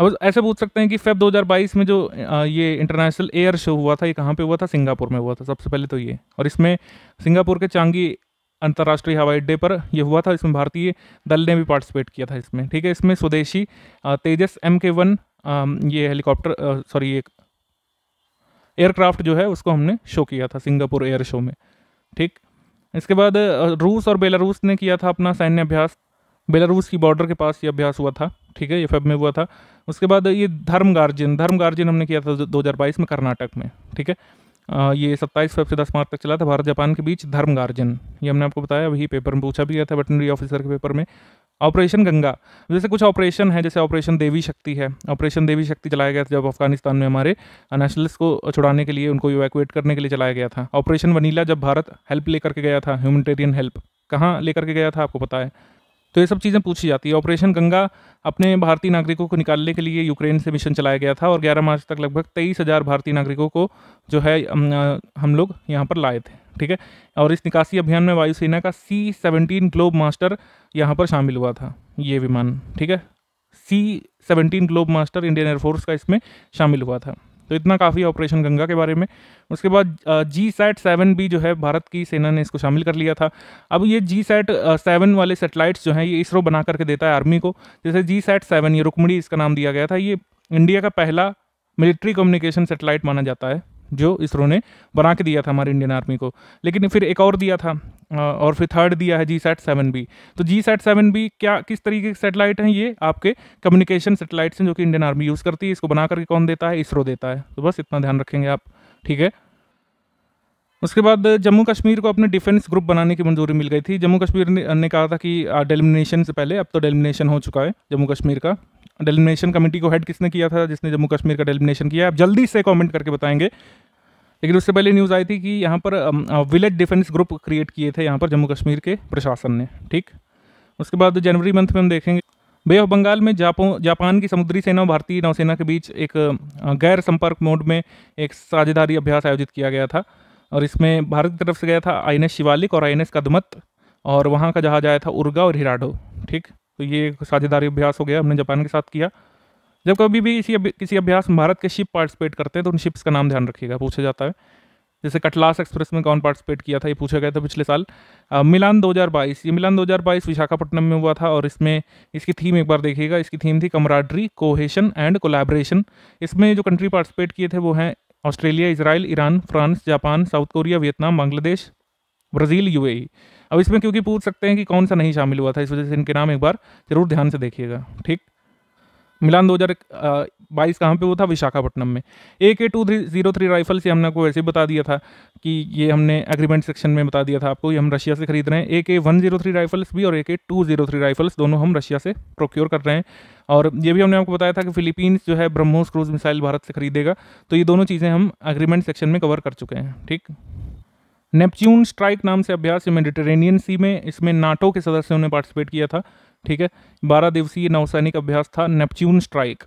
अब ऐसे पूछ सकते हैं कि फेब 2022 में जो ये इंटरनेशनल एयर शो हुआ था ये कहाँ पे हुआ था सिंगापुर में हुआ था सबसे पहले तो ये और इसमें सिंगापुर के चांगी अंतर्राष्ट्रीय हवाई अड्डे पर यह हुआ था इसमें भारतीय दल ने भी पार्टिसिपेट किया था इसमें ठीक है इसमें स्वदेशी तेजस एम के वन ये हेलीकॉप्टर सॉरी ये एयरक्राफ्ट जो है उसको हमने शो किया था सिंगापुर एयर शो में ठीक इसके बाद रूस और बेलारूस ने किया था अपना सैन्य अभ्यास बेलारूस की बॉर्डर के पास ये अभ्यास हुआ था ठीक है ये फेब में हुआ था उसके बाद ये धर्म गार्जियन धर्म गार्जियन हमने किया था 2022 में कर्नाटक में ठीक है ये सत्ताईस फेब से दस मार्च तक चला था भारत जापान के बीच धर्म गार्जन ये हमने आपको बताया अभी पेपर में पूछा भी गया था वेटनरी ऑफिसर के पेपर में ऑपरेशन गंगा जैसे कुछ ऑपरेशन है जैसे ऑपरेशन देवी शक्ति है ऑपरेशन देवी शक्ति चलाया गया था जब अफगानिस्तान में हमारे नेशनलिस्ट को छुड़ाने के लिए उनको इवैक्यूएट करने के लिए चलाया गया था ऑपरेशन वनीला जब भारत हेल्प लेकर के गया था ह्यूमनिटेरियन हेल्प कहाँ लेकर के गया था आपको पता है तो ये सब चीज़ें पूछी जाती है ऑपरेशन गंगा अपने भारतीय नागरिकों को निकालने के लिए यूक्रेन से मिशन चलाया गया था और 11 मार्च तक लगभग तेईस हज़ार भारतीय नागरिकों को जो है हम लोग यहाँ पर लाए थे ठीक है और इस निकासी अभियान में वायुसेना का सी सेवनटीन ग्लोब मास्टर यहाँ पर शामिल हुआ था ये विमान ठीक है C seventeen globe master Indian air force का इसमें शामिल हुआ था तो इतना काफ़ी ऑपरेशन गंगा के बारे में उसके बाद जी सैट सेवन भी जो है भारत की सेना ने इसको शामिल कर लिया था अब ये जी सैट सेवन वाले सेटेलाइट्स जो हैं ये इसरो बना करके देता है आर्मी को जैसे जी सैट सेवन ये रुकमणी इसका नाम दिया गया था ये इंडिया का पहला मिलिट्री कम्युनिकेशन सेटेलाइट माना जाता है जो इसरो ने बना के दिया था हमारे इंडियन आर्मी को लेकिन फिर एक और दिया था और फिर थर्ड दिया है जी सेट सेवन बी तो जी सेट सेवन बी क्या किस तरीके के सेटेलाइट हैं ये आपके कम्युनिकेशन सेटेलाइट्स हैं जो कि इंडियन आर्मी यूज़ करती है इसको बना करके कौन देता है इसरो देता है तो बस इतना ध्यान रखेंगे आप ठीक है उसके बाद जम्मू कश्मीर को अपने डिफेंस ग्रुप बनाने की मंजूरी मिल गई थी जम्मू कश्मीर ने, ने कहा था कि डेलिमिनेशन से पहले अब तो डेलिमिनेशन हो चुका है जम्मू कश्मीर का डेलिमिनेशन कमेटी को हेड किसने किया था जिसने जम्मू कश्मीर का डेलिमिनेशन किया आप जल्दी से कमेंट करके बताएंगे लेकिन उससे पहले न्यूज़ आई थी कि यहाँ पर विलेज डिफेंस ग्रुप क्रिएट किए थे यहाँ पर जम्मू कश्मीर के प्रशासन ने ठीक उसके बाद जनवरी मंथ में हम देखेंगे बे ऑफ बंगाल में जापो जापान की समुद्री सेना और भारतीय नौसेना के बीच एक गैर संपर्क मोड में एक साझेदारी अभ्यास आयोजित किया गया था और इसमें भारत की तरफ से गया था आई शिवालिक और आई कदमत और वहाँ का जहाज आया था उर्गा और हिराडो ठीक तो ये साझेदारी अभ्यास हो गया हमने जापान के साथ किया जब कभी भी इसी किसी अभ्यास में भारत के शिप पार्टिसिपेट करते हैं तो उन शिप्स का नाम ध्यान रखिएगा पूछा जाता है जैसे कटलास एक्सप्रेस में कौन पार्टिसिपेट किया था ये पूछा गया था पिछले साल आ, मिलान 2022 ये मिलान 2022 विशाखापट्टनम में हुआ था और इसमें इसकी थीम एक बार देखिएगा इसकी थीम थी कमराडरी कोहेशन एंड कोलैबोरेशन इसमें जो कंट्री पार्टिसिपेट किए थे वो हैं Australia Israel Iran France Japan South Korea Vietnam Bangladesh Brazil UAE अब इसमें क्योंकि पूछ सकते हैं कि कौन सा नहीं शामिल हुआ था इस वजह से इनके नाम एक बार जरूर ध्यान से देखिएगा ठीक मिलान 2022 कहाँ पे वो था विशाखापट्टनम में A K two three zero three rifle से हमने को ऐसे बता दिया था कि ये हमने एग्रीमेंट सेक्शन में बता दिया था आपको ये हम रशिया से खरीद रहे हैं ए के वन जीरो थ्री राइफल्स भी और ए K to zero three rifles दोनों हम रशिया से प्रोक्योर कर रहे हैं और ये भी हमने आपको बताया था कि फिलीपींस जो है ब्रह्मोस क्रूज मिसाइल भारत से खरीदेगा तो ये दोनों चीज़ें हम एग्रीमेंट सेक्शन में कवर कर चुके हैं ठीक नेपच्यून स्ट्राइक नाम से अभ्यास मेडिटेरेनियन सी में इसमें नाटो के सदस्यों ने पार्टिसिपेट किया था ठीक है बारह दिवसीय नौसैनिक अभ्यास था नेपच्यून स्ट्राइक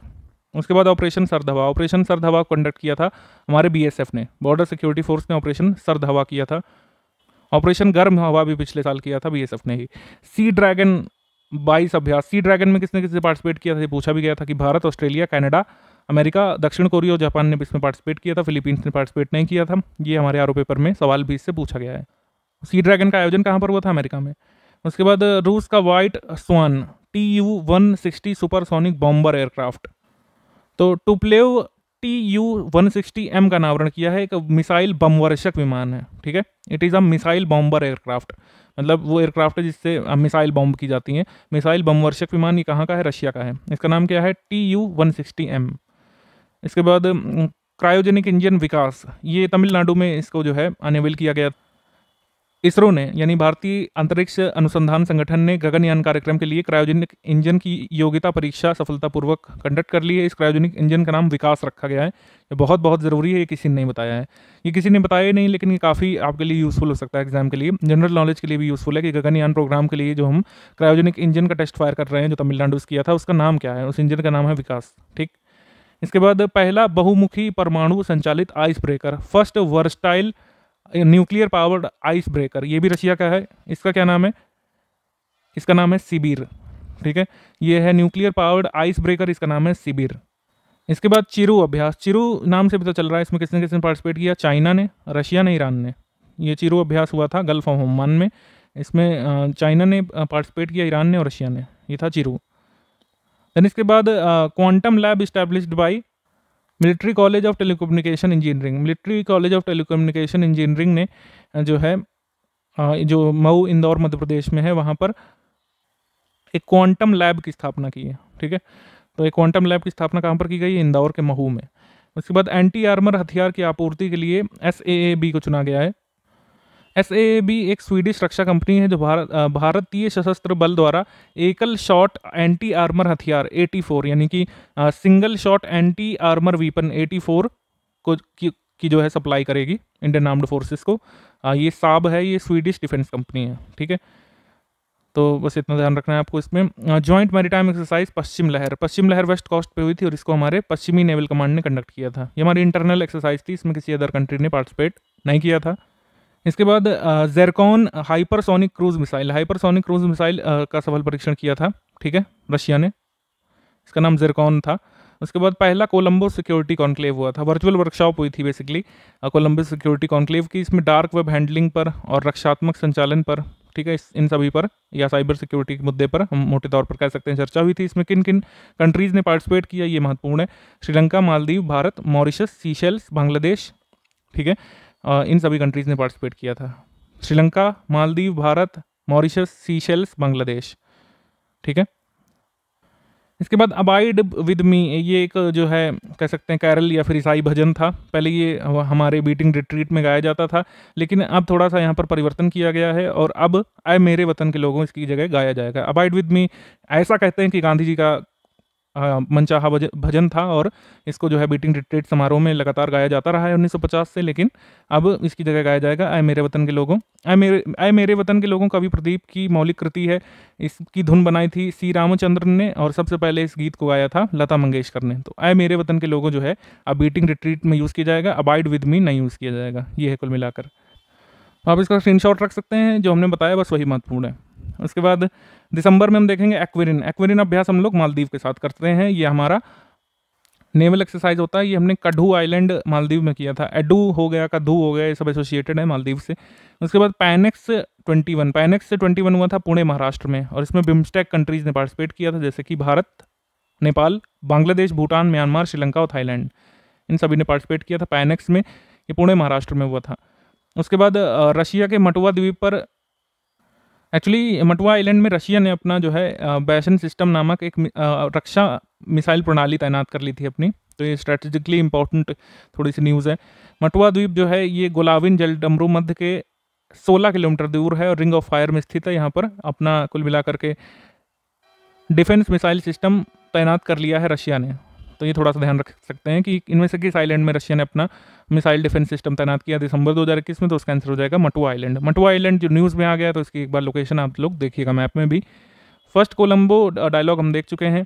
उसके बाद operation Sard Hawa operation Sard Hawa conduct किया था हमारे बीएसएफ ने बॉर्डर सिक्योरिटी फोर्स ने ऑपरेशन सरधवा किया था ऑपरेशन गर्म हवा भी पिछले साल किया था बीएसएफ ने ही सी ड्रैगन बाईस अभ्यास सी ड्रैगन में किसने किसने पार्टिसिपेट किया था ये पूछा भी गया था कि भारत ऑस्ट्रेलिया कनाडा अमेरिका दक्षिण कोरिया और जापान ने भी इसमें पार्टिसिपेट किया था फिलीपींस ने पार्टिसिपेट नहीं किया था ये हमारे आरोप पेपर में सवाल भी इससे पूछा गया है सी ड्रैगन का आयोजन कहाँ पर हुआ था अमेरिका में उसके बाद रूस का white swan T U one sixty supersonic bomber aircraft तो Tupolev T U one sixty M का नावरण किया है एक मिसाइल बमवर्षक विमान है ठीक है it is a missile bomber aircraft मतलब वो एयरक्राफ्ट है जिससे मिसाइल बॉम्ब की जाती हैं मिसाइल बमवर्षक विमान ये कहाँ का है रशिया का है इसका नाम क्या है T U one sixty M इसके बाद क्रायोजेनिक इंजन विकास ये तमिलनाडु में इसको जो है अनेबल किया गया इसरो ने यानी भारतीय अंतरिक्ष अनुसंधान संगठन ने गगनयान कार्यक्रम के लिए क्रायोजेनिक इंजन की योग्यता परीक्षा सफलतापूर्वक कंडक्ट कर ली है इस क्रायोजेनिक इंजन का नाम विकास रखा गया है ये बहुत बहुत ज़रूरी है ये किसी ने नहीं बताया है ये किसी ने बताया ही नहीं लेकिन ये काफ़ी आपके लिए यूज़फुल हो सकता है एग्जाम के लिए जनरल नॉलेज के लिए भी यूज़फुल है कि गगनयान प्रोग्राम के लिए जो हम क्रायोजेनिक इंजन का टेस्ट फायर कर रहे हैं जो तमिलनाडु से किया था उसका नाम क्या है उस इंजन का नाम है विकास ठीक इसके बाद पहला बहुमुखी परमाणु संचालित ice breaker first versatile nuclear powered ice breaker ये भी रशिया का है इसका क्या नाम है इसका नाम है सिबिर ठीक है ये है न्यूक्लियर पावर्ड आइस ब्रेकर इसका नाम है सिबिर इसके बाद चिरू अभ्यास चिरू नाम से पता तो चल रहा है इसमें किसने किसने पार्टिसिपेट किया चाइना ने रशिया ने ईरान ने ये चिरू अभ्यास हुआ था गल्फ ऑफ ओमान में इसमें चाइना ने पार्टिसिपेट किया ईरान ने और रशिया ने ये था चिरू देन इसके बाद quantum lab established by military college of telecommunication engineering military college of telecommunication engineering ने जो है जो मऊ इंदौर मध्य प्रदेश में है वहाँ पर एक क्वांटम लैब की स्थापना की है ठीक है तो एक क्वांटम लैब की स्थापना कहाँ पर की गई है इंदौर के महू में उसके बाद एंटी आर्मर हथियार की आपूर्ति के लिए एस को चुना गया है एस बी एक स्वीडिश रक्षा कंपनी है जो भारत भारतीय सशस्त्र बल द्वारा एकल शॉट एंटी आर्मर हथियार 84 यानी कि single shot anti armour weapon 84 को की, की जो है सप्लाई करेगी इंडियन आर्म्ड फोर्सेस को आ, ये साब है ये स्वीडिश डिफेंस कंपनी है ठीक है तो बस इतना ध्यान रखना है आपको इसमें जॉइंट मेरी एक्सरसाइज पश्चिम लहर पश्चिम लहर वेस्ट कोस्ट पे हुई थी और इसको हमारे पश्चिमी नेवल कमांड ने कंडक्ट किया था ये हमारी इंटरनल एक्सरसाइज थी इसमें किसी अदर कंट्री ने पार्टिसिपेट नहीं किया था इसके बाद Zircon hypersonic cruise missile hypersonic cruise missile का सफल परीक्षण किया था ठीक है रशिया ने इसका नाम जेरकॉन था उसके बाद पहला कोलंबो सिक्योरिटी कॉन्क्लेव हुआ था वर्चुअल वर्कशॉप हुई थी बेसिकली कोलंबो सिक्योरिटी कॉन्क्लेव की इसमें डार्क वेब हैंडलिंग पर और रक्षात्मक संचालन पर ठीक है इस इन सभी पर या साइबर सिक्योरिटी के मुद्दे पर हम मोटे तौर पर कह सकते हैं चर्चा हुई थी इसमें किन किन कंट्रीज़ ने पार्टिसिपेट किया ये महत्वपूर्ण है श्रीलंका मालदीव भारत मॉरिशस सीशेल्स बांग्लादेश ठीक है इन सभी कंट्रीज़ ने पार्टिसिपेट किया था श्रीलंका मालदीव भारत मॉरिशस सीशेल्स बांग्लादेश ठीक है इसके बाद अबाइड विद मी ये एक जो है कह सकते हैं कैरल या फिर ईसाई भजन था पहले ये हमारे बीटिंग रिट्रीट में गाया जाता था लेकिन अब थोड़ा सा यहाँ पर परिवर्तन किया गया है और अब आए मेरे वतन के लोगों इसकी जगह गाया जाएगा अबाइड विद मी ऐसा कहते हैं कि गांधी जी का मनचाहा भजन था और इसको जो है बीटिंग रिट्रीट समारोह में लगातार गाया जाता रहा है 1950 से लेकिन अब इसकी जगह गाया जाएगा आए मेरे वतन के लोगों आए मेरे आए मेरे वतन के लोगों कवि प्रदीप की मौलिक कृति है इसकी धुन बनाई थी सी रामचंद्र ने और सबसे पहले इस गीत को गाया था लता मंगेशकर ने तो आए मेरे वतन के लोगों जो है अब बीटिंग रिट्रीट में यूज़ किया जाएगा अबाइड विद मी नहीं यूज़ किया जाएगा ये है कुल मिलाकर आप इसका स्क्रीनशॉट रख सकते हैं जो हमने बताया बस वही महत्वपूर्ण है उसके बाद दिसंबर में हम देखेंगे एक्वेरिन एक्वेरिन अभ्यास हम लोग मालदीव के साथ करते हैं ये हमारा नेवल एक्सरसाइज होता है ये हमने कडू आइलैंड मालदीव में किया था एडू हो गया कद्दू हो गया ये सब एसोसिएटेड है मालदीव से उसके बाद पैनेक्स ट्वेंटी वन पैनेक्स से ट्वेंटी वन हुआ था पुणे महाराष्ट्र में और इसमें बिम्स्टेक कंट्रीज ने पार्टिसिपेट किया था जैसे कि भारत नेपाल बांग्लादेश भूटान म्यांमार श्रीलंका और थाईलैंड इन सभी ने पार्टिसिपेट किया था पैनेक्स में ये पुणे महाराष्ट्र में हुआ था उसके बाद रशिया के मटुआ द्वीप पर एक्चुअली मटवा आइलैंड में रशिया ने अपना जो है बैसन सिस्टम नामक एक रक्षा मिसाइल प्रणाली तैनात कर ली थी अपनी तो ये स्ट्रेटेजिकली इंपॉर्टेंट थोड़ी सी न्यूज़ है मटवा द्वीप जो है ये गोलाविन जल डमरू मध्य के 16 किलोमीटर दूर है और रिंग ऑफ फायर में स्थित है यहाँ पर अपना कुल मिला करके डिफेंस मिसाइल सिस्टम तैनात कर लिया है रशिया ने तो ये थोड़ा सा ध्यान रख सकते हैं कि इनमें से किस आइलैंड में रशिया ने अपना मिसाइल डिफेंस सिस्टम तैनात किया दिसंबर 2021 में तो उसका आंसर हो जाएगा मटुआ आइलैंड मटुआ आइलैंड जो न्यूज़ में आ गया तो इसकी एक बार लोकेशन आप लोग देखिएगा मैप में भी फर्स्ट कोलम्बो डायलॉग हम देख चुके हैं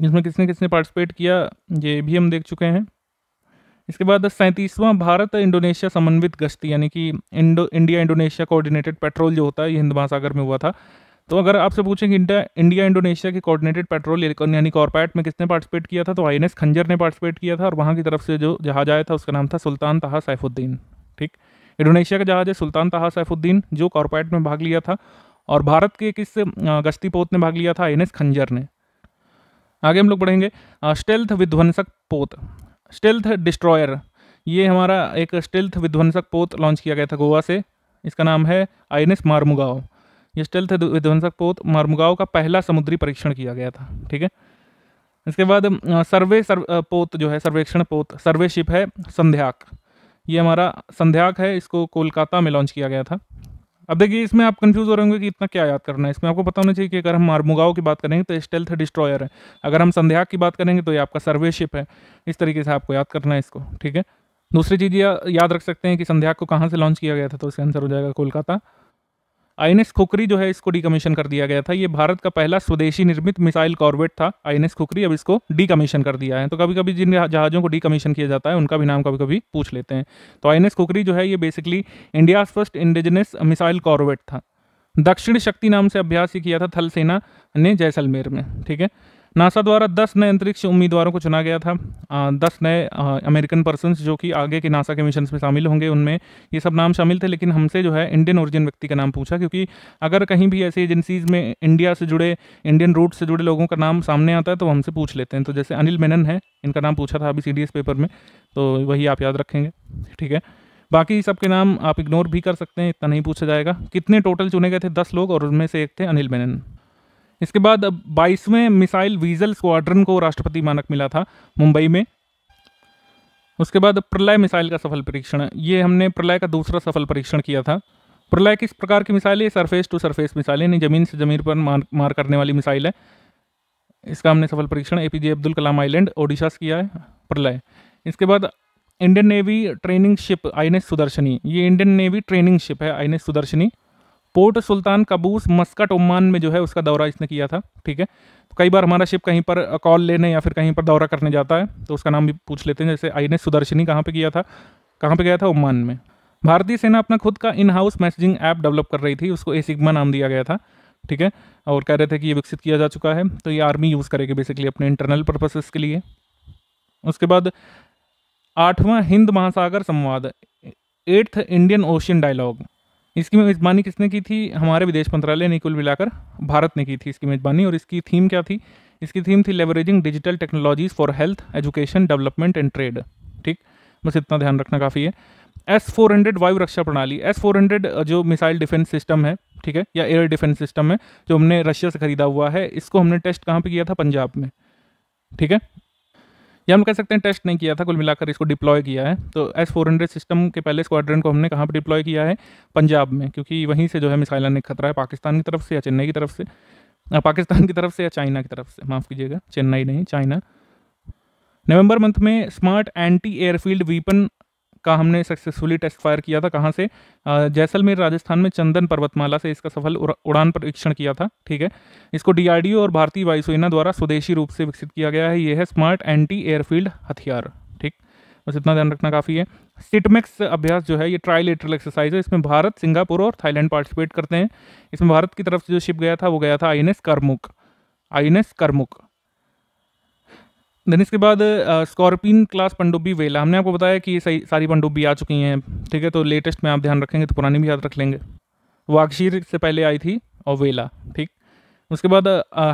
जिसमें किसने किसने पार्टिसिपेट किया ये भी हम देख चुके हैं इसके बाद सैंतीसवां भारत इंडोनेशिया समन्वित गश्ती यानी कि Indo India Indonesia coordinated patrol जो होता है ये हिंद महासागर में हुआ था तो अगर आपसे पूछें कि इंडिया इंडिया इंडोनेशिया के कोऑर्डिनेटेड पेट्रोल यानी कॉर्पैट में किसने पार्टिसिपेट किया था तो आई खंजर ने पार्टिसिपेट किया था और वहाँ की तरफ से जो जहाज आया था उसका नाम था सुल्तान तहा सैफुद्दीन ठीक इंडोनेशिया का जहाज है सुल्तान तहा सैफुद्दीन जो कॉर्पैट में भाग लिया था और भारत के किस गश्ती पोत ने भाग लिया था आई खंजर ने आगे हम लोग बढ़ेंगे स्टेल्थ विध्वंसक पोत स्टेल्थ डिस्ट्रॉयर ये हमारा एक स्टेल्थ विध्वंसक पोत लॉन्च किया गया था गोवा से इसका नाम है आई एन एस मारमुगाव ये स्टेल्थ विध्वंसक पोत मर्मगांव का पहला समुद्री परीक्षण किया गया था ठीक है इसके बाद सर्वे सर्व पोत जो है सर्वेक्षण पोत सर्वे शिप है संध्याक ये हमारा संध्याक है इसको कोलकाता में लॉन्च किया गया था अब देखिए इसमें आप कंफ्यूज हो रहे होंगे कि इतना क्या याद करना है इसमें आपको पता होना चाहिए कि अगर हम मारमुगाओ की बात करेंगे तो स्टेल्थ डिस्ट्रॉयर है अगर हम संध्याक की बात करेंगे तो ये आपका सर्वे शिप है इस तरीके से आपको याद करना है इसको ठीक है दूसरी चीज़ याद रख सकते हैं कि संध्याक को कहाँ से लॉन्च किया गया था तो इसका आंसर हो जाएगा कोलकाता आई खुकरी जो है इसको डीकमीशन कर दिया गया था ये भारत का पहला स्वदेशी निर्मित मिसाइल कॉर्बेट था आई खुकरी अब इसको डीकमीशन कर दिया है तो कभी कभी जिन जहाजों को डीकमीशन किया जाता है उनका भी नाम कभी कभी पूछ लेते हैं तो आई खुकरी जो है ये basically India first indigenous missile corvette था दक्षिण शक्ति नाम से अभ्यास ही किया था थल सेना ने जैसलमेर में ठीक है नासा द्वारा 10 नए अंतरिक्ष उम्मीदवारों को चुना गया था दस 10 नए अमेरिकन पर्सन जो कि आगे के नासा के मिशन में शामिल होंगे उनमें ये सब नाम शामिल थे लेकिन हमसे जो है इंडियन ओरिजिन व्यक्ति का नाम पूछा क्योंकि अगर कहीं भी ऐसी एजेंसीज में इंडिया से जुड़े इंडियन रूट से जुड़े लोगों का नाम सामने आता है तो हमसे पूछ लेते हैं तो जैसे अनिल मेनन है इनका नाम पूछा था अभी सी पेपर में तो वही आप याद रखेंगे ठीक है बाकी सबके नाम आप इग्नोर भी कर सकते हैं इतना नहीं पूछा जाएगा कितने टोटल चुने गए थे दस लोग और उनमें से एक थे अनिल मेनन इसके बाद बाईसवें मिसाइल वीजल स्क्वाड्रन को राष्ट्रपति मानक मिला था मुंबई में उसके बाद प्रलय मिसाइल का सफल परीक्षण ये हमने प्रलय का दूसरा सफल परीक्षण किया था प्रलय किस प्रकार की मिसाइल है सरफेस टू सरफेस मिसाइल यानी ज़मीन से ज़मीन पर मार मार करने वाली मिसाइल है इसका हमने सफल परीक्षण A P Abdul Kalam island Odisha से किया है प्रलय इसके बाद Indian navy training ship I Sudarshini ये इंडियन नेवी ट्रेनिंग शिप है आई सुदर्शनी पोर्ट सुल्तान कबूस मस्कट उम्मान में जो है उसका दौरा इसने किया था ठीक है तो कई बार हमारा शिप कहीं पर कॉल लेने या फिर कहीं पर दौरा करने जाता है तो उसका नाम भी पूछ लेते हैं जैसे आई ने सुदर्शनी कहाँ पर किया था कहाँ पर गया था उम्मान में भारतीय सेना अपना खुद का in house messaging app develop कर रही थी उसको ए सिग्मा नाम दिया गया था ठीक है और कह रहे थे कि ये विकसित किया जा चुका है तो ये आर्मी यूज़ करेगी बेसिकली अपने इंटरनल पर्पसेस के लिए उसके बाद आठवां हिंद महासागर संवाद एट्थ इंडियन ओशियन डायलॉग इसकी मेज़बानी किसने की थी हमारे विदेश मंत्रालय ने कुल मिलाकर भारत ने की थी इसकी मेज़बानी और इसकी थीम क्या थी इसकी थीम थी leveraging digital technologies for health education development and trade ठीक बस इतना ध्यान रखना काफ़ी है एस फोर हंड्रेड वायु रक्षा प्रणाली एस फोर हंड्रेड जो मिसाइल डिफेंस सिस्टम है ठीक है या एयर डिफेंस सिस्टम है जो हमने रशिया से खरीदा हुआ है इसको हमने टेस्ट कहाँ पे किया था पंजाब में ठीक है या हम कह सकते हैं टेस्ट नहीं किया था कुल मिलाकर इसको डिप्लॉय किया है तो एस फोर हंड्रेड सिस्टम के पहले स्क्वाड्रन को हमने कहाँ पर डिप्लॉय किया है पंजाब में क्योंकि वहीं से जो है मिसाइल आने का खतरा है पाकिस्तान की तरफ से या चेन्नई की तरफ से पाकिस्तान की तरफ से या चाइना की तरफ से माफ़ कीजिएगा चेन्नई नहीं चाइना नवंबर मंथ में स्मार्ट एंटी एयरफील्ड वीपन का हमने सक्सेसफुली टेस्ट फायर किया था कहाँ से जैसलमेर राजस्थान में चंदन पर्वतमाला से इसका सफल उड़ान परीक्षण किया था ठीक है इसको डीआरडीओ और भारतीय वायुसेना द्वारा स्वदेशी रूप से विकसित किया गया है ये है स्मार्ट एंटी एयरफील्ड हथियार ठीक बस इतना ध्यान रखना काफ़ी है सिटमेक्स अभ्यास जो है ये ट्राइलेटरल एक्सरसाइज है इसमें भारत सिंगापुर और थाईलैंड पार्टिसिपेट करते हैं इसमें भारत की तरफ से जो शिप गया था वो गया था I N S Karmuk I N S Karmuk then इसके बाद स्कॉर्पिन क्लास पनडुब्बी वेला हमने आपको बताया कि ये सही सारी पनडुब्बी आ चुकी हैं ठीक है तो लेटेस्ट में आप ध्यान रखेंगे तो पुरानी भी याद रख लेंगे वाक्शीर से पहले आई थी और वेला ठीक उसके बाद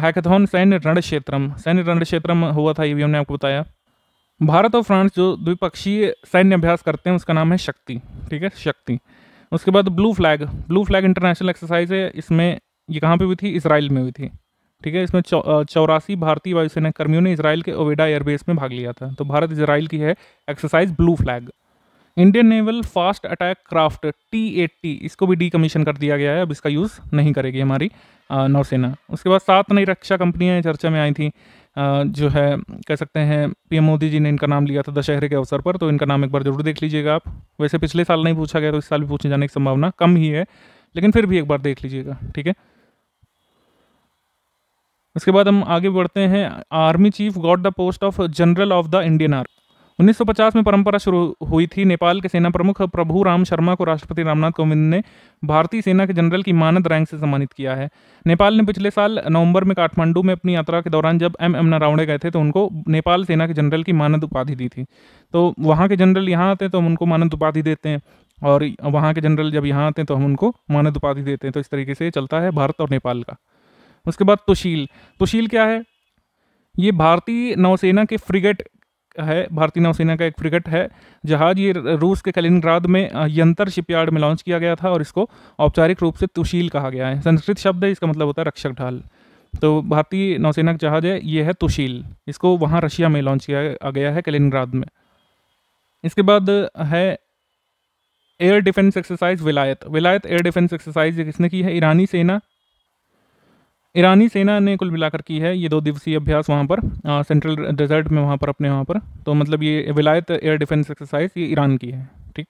हैकथॉन uh, सैन्य रण क्षेत्रम सैन्य रण क्षेत्रम हुआ था ये भी हमने आपको बताया भारत और फ्रांस जो द्विपक्षीय सैन्य अभ्यास करते हैं उसका नाम है शक्ति ठीक है शक्ति उसके बाद blue flag blue flag international exercise है इसमें ये कहाँ पे हुई थी इसराइल में हुई थी ठीक है इसमें चौ, चौरासी भारतीय वायुसेना कर्मियों ने इसराइल के ओवेडा एयरबेस में भाग लिया था तो भारत इसराइल की है exercise blue flag Indian naval fast attack craft T eighty इसको भी डीकमीशन कर दिया गया है अब इसका यूज़ नहीं करेगी हमारी नौसेना उसके बाद सात नई रक्षा कंपनियां चर्चा में आई थी आ, जो है कह सकते हैं पीएम मोदी जी ने इनका नाम लिया था दशहरे के अवसर पर तो इनका नाम एक बार जरूर देख लीजिएगा आप वैसे पिछले साल नहीं पूछा गया तो इस साल भी पूछे जाने की संभावना कम ही है लेकिन फिर भी एक बार देख लीजिएगा ठीक है उसके बाद हम आगे बढ़ते हैं army chief got the post of general of the Indian army 1950 में परंपरा शुरू हुई थी नेपाल के सेना प्रमुख प्रभु राम शर्मा को राष्ट्रपति रामनाथ कोविंद ने भारतीय सेना के जनरल की मानद रैंक से सम्मानित किया है नेपाल ने पिछले साल नवंबर में काठमांडू में अपनी यात्रा के दौरान जब एम एम नारावणे गए थे तो उनको नेपाल सेना के जनरल की मानद उपाधि दी थी तो वहाँ के जनरल यहाँ आते हैं तो हम उनको मानद उपाधि देते हैं और वहाँ के जनरल जब यहाँ आते हैं तो हम उनको मानद उपाधि देते हैं तो इस तरीके से चलता है भारत और नेपाल का उसके बाद तुशील तुशील क्या है ये भारतीय नौसेना के फ्रिगेट है भारतीय नौसेना का एक फ्रिगेट है जहाज ये रूस के कलिनग्राद में यंतर शिपयार्ड में लॉन्च किया गया था और इसको औपचारिक रूप से तुशील कहा गया है संस्कृत शब्द है इसका मतलब होता है रक्षक ढाल तो भारतीय नौसेना का जहाज है ये है तुशील इसको वहाँ रशिया में लॉन्च किया गया है कलिनग्राद में इसके बाद है एयर डिफेंस एक्सरसाइज विलायत विलायत एयर डिफेंस एक्सरसाइज किसने की है ईरानी सेना ईरानी सेना ने कुल मिलाकर की है ये दो दिवसीय अभ्यास वहाँ पर आ, सेंट्रल डेजर्ट में वहाँ पर अपने वहाँ पर तो मतलब ये विलायत एयर डिफेंस एक्सरसाइज ये ईरान की है ठीक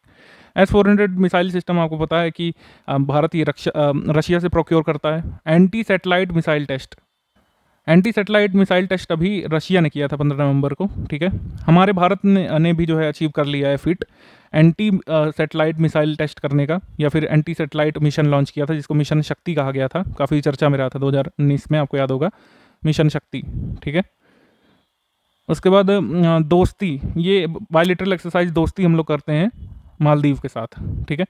S four hundred missile system आपको पता है कि भारत ये रक्षा रशिया से प्रोक्योर करता है anti satellite missile test anti satellite missile test अभी रशिया ने किया था पंद्रह नवंबर को ठीक है हमारे भारत ने, ने भी जो है अचीव कर लिया है fit anti satellite missile test करने का या फिर एंटी सेटेलाइट मिशन लॉन्च किया था जिसको मिशन शक्ति कहा गया था काफ़ी चर्चा में रहा था दो में आपको याद होगा मिशन शक्ति ठीक है उसके बाद uh, दोस्ती ये बायोलिटरल एक्सरसाइज दोस्ती हम लोग करते हैं मालदीव के साथ ठीक है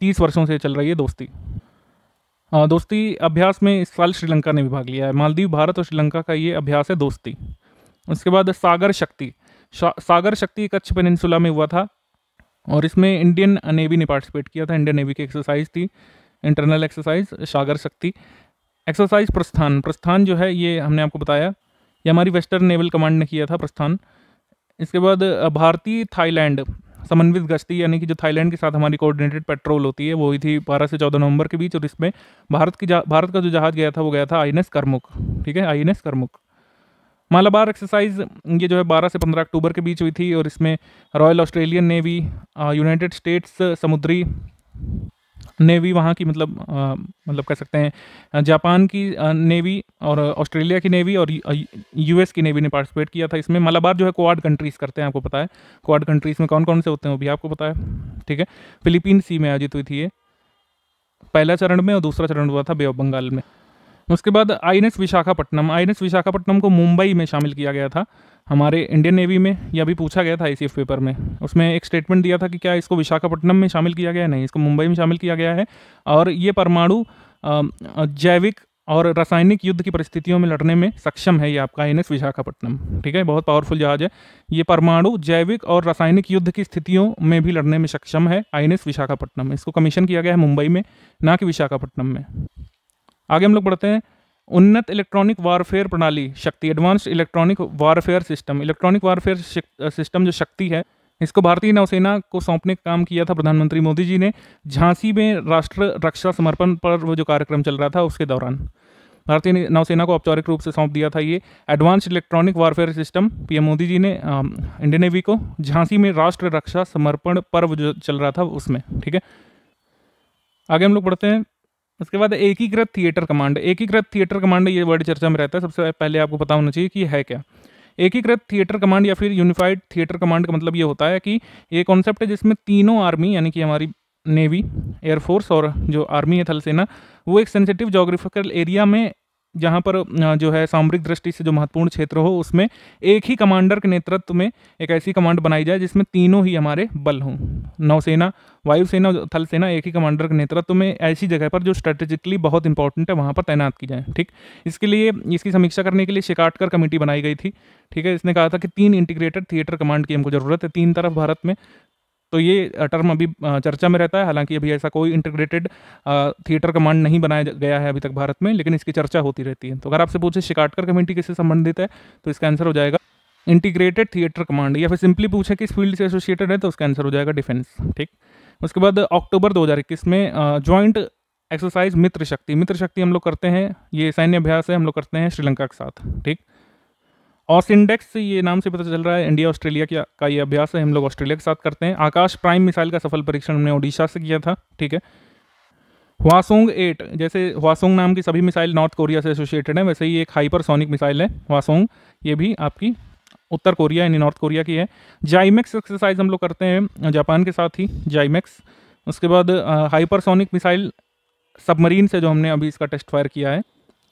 तीस वर्षों से चल रही है दोस्ती uh, दोस्ती अभ्यास में इस साल श्रीलंका ने भी भाग लिया है मालदीव भारत और श्रीलंका का ये अभ्यास है दोस्ती उसके बाद सागर शक्ति सागर शक्ति कच्छ पेनसुला में हुआ था और इसमें इंडियन नेवी ने पार्टिसिपेट किया था इंडियन नेवी की एक्सरसाइज थी internal exercise Sagar Shakti exercise प्रस्थान प्रस्थान जो है ये हमने आपको बताया ये हमारी वेस्टर्न नेवल कमांड ने किया था प्रस्थान इसके बाद भारतीय थाईलैंड समन्वित गश्ती यानी कि जो थाईलैंड के साथ हमारी कोऑर्डिनेटेड पेट्रोल होती है वो हुई थी बारह से चौदह नवंबर के बीच और इसमें भारत की भारत का जो जहाज़ गया था वो गया था आई एन एस ठीक है I N S Malabar exercise ये जो है 12 से 15 अक्टूबर के बीच हुई थी और इसमें Royal Australian Navy United States समुद्री नेवी वहाँ की मतलब आ, मतलब कह सकते हैं जापान की नेवी और ऑस्ट्रेलिया की नेवी और यूएस की नेवी ने पार्टिसिपेट किया था इसमें मलाबार जो है क्वाड कंट्रीज़ करते हैं आपको पता है क्वाड कंट्रीज़ में कौन कौन से होते हैं वो भी आपको पता है ठीक है फिलीपीन सी में आयोजित हुई थी ये पहला चरण में और दूसरा चरण हुआ था बे ऑफ बंगाल में उसके बाद I N S Visakhapatnam I N S Visakhapatnam को मुंबई में शामिल किया गया था हमारे इंडियन नेवी में यह भी पूछा गया था आई पेपर में उसमें एक स्टेटमेंट दिया था कि क्या इसको विशाखापट्टनम में शामिल किया गया है नहीं इसको मुंबई में शामिल किया गया है और ये परमाणु जैविक और रासायनिक युद्ध की परिस्थितियों में लड़ने में सक्षम है ये आपका आई विशाखापट्टनम ठीक है बहुत पावरफुल जहाज है ये परमाणु जैविक और रासायनिक युद्ध की स्थितियों में भी लड़ने में सक्षम है आई विशाखापट्टनम इसको कमीशन किया गया है मुंबई में ना कि विशाखापट्टनम में आगे हम लोग बढ़ते हैं उन्नत इलेक्ट्रॉनिक वारफेयर प्रणाली Shakti advanced electronic warfare system electronic warfare system जो शक्ति है इसको भारतीय नौसेना को सौंपने का काम किया था प्रधानमंत्री मोदी जी ने झांसी में राष्ट्र रक्षा समर्पण पर वो जो कार्यक्रम चल रहा था उसके दौरान भारतीय नौसेना को औपचारिक रूप से सौंप दिया था ये advance electronic warfare system PM Modi ji ने इंडियन नेवी को झांसी में राष्ट्र रक्षा समर्पण पर्व जो चल रहा था उसमें ठीक है आगे हम लोग पढ़ते हैं उसके बाद एकीकृत थिएटर कमांड एकीकृत थिएटर कमांड ये वर्ड चर्चा में रहता है सबसे पहले आपको पता होना चाहिए कि है क्या एकीकृत थिएटर कमांड या फिर यूनिफाइड थिएटर कमांड का मतलब ये होता है कि ये कॉन्सेप्ट है जिसमें तीनों आर्मी यानी कि हमारी नेवी एयरफोर्स और जो आर्मी है थल सेना वो एक सेंसिटिव जोग्राफिकल एरिया में जहाँ पर जो है सामरिक दृष्टि से जो महत्वपूर्ण क्षेत्र हो उसमें एक ही कमांडर के नेतृत्व में एक ऐसी कमांड बनाई जाए जिसमें तीनों ही हमारे बल हों नौसेना वायुसेना थल सेना एक ही कमांडर के नेतृत्व में ऐसी जगह पर जो स्ट्रेटेजिकली बहुत इंपॉर्टेंट है वहाँ पर तैनात की जाए ठीक इसके लिए इसकी समीक्षा करने के लिए शिकाटकर कमेटी बनाई गई थी ठीक है इसने कहा था कि तीन इंटीग्रेटेड थिएटर कमांड की हमको जरूरत है तीन तरफ भारत में तो ये टर्म अभी चर्चा में रहता है हालांकि अभी ऐसा कोई इंटीग्रेटेड थिएटर कमांड नहीं बनाया गया है अभी तक भारत में लेकिन इसकी चर्चा होती रहती है तो अगर आपसे पूछे शिकाटकर कमेटी किससे संबंधित है तो इसका आंसर हो जाएगा इंटीग्रेटेड थिएटर कमांड या फिर सिंपली पूछे किस फील्ड से एसोसिएटेड है तो उसका आंसर हो जाएगा डिफेंस ठीक उसके बाद अक्टूबर 2021 में जॉइंट एक्सरसाइज मित्र शक्ति मित्र शक्ति हम लोग करते हैं ये सैन्य अभ्यास है हम लोग करते हैं श्रीलंका के साथ ठीक ऑस इंडेक्स ये नाम से पता चल रहा है इंडिया ऑस्ट्रेलिया का का ये अभ्यास है हम लोग ऑस्ट्रेलिया के साथ करते हैं आकाश प्राइम मिसाइल का सफल परीक्षण हमने ओडिशा से किया था ठीक है वासोंग एट जैसे वासोंग नाम की सभी मिसाइल नॉर्थ कोरिया से एसोसिएटेड है वैसे ही एक हाइपरसोनिक मिसाइल है वासोंग ये भी आपकी उत्तर कोरिया यानी नॉर्थ कोरिया की है जाइमेक्स एक्सरसाइज हम लोग करते हैं जापान के साथ ही जाइमेक्स उसके बाद हाइपरसोनिक मिसाइल सबमरीन से जो हमने अभी इसका टेस्ट फायर किया है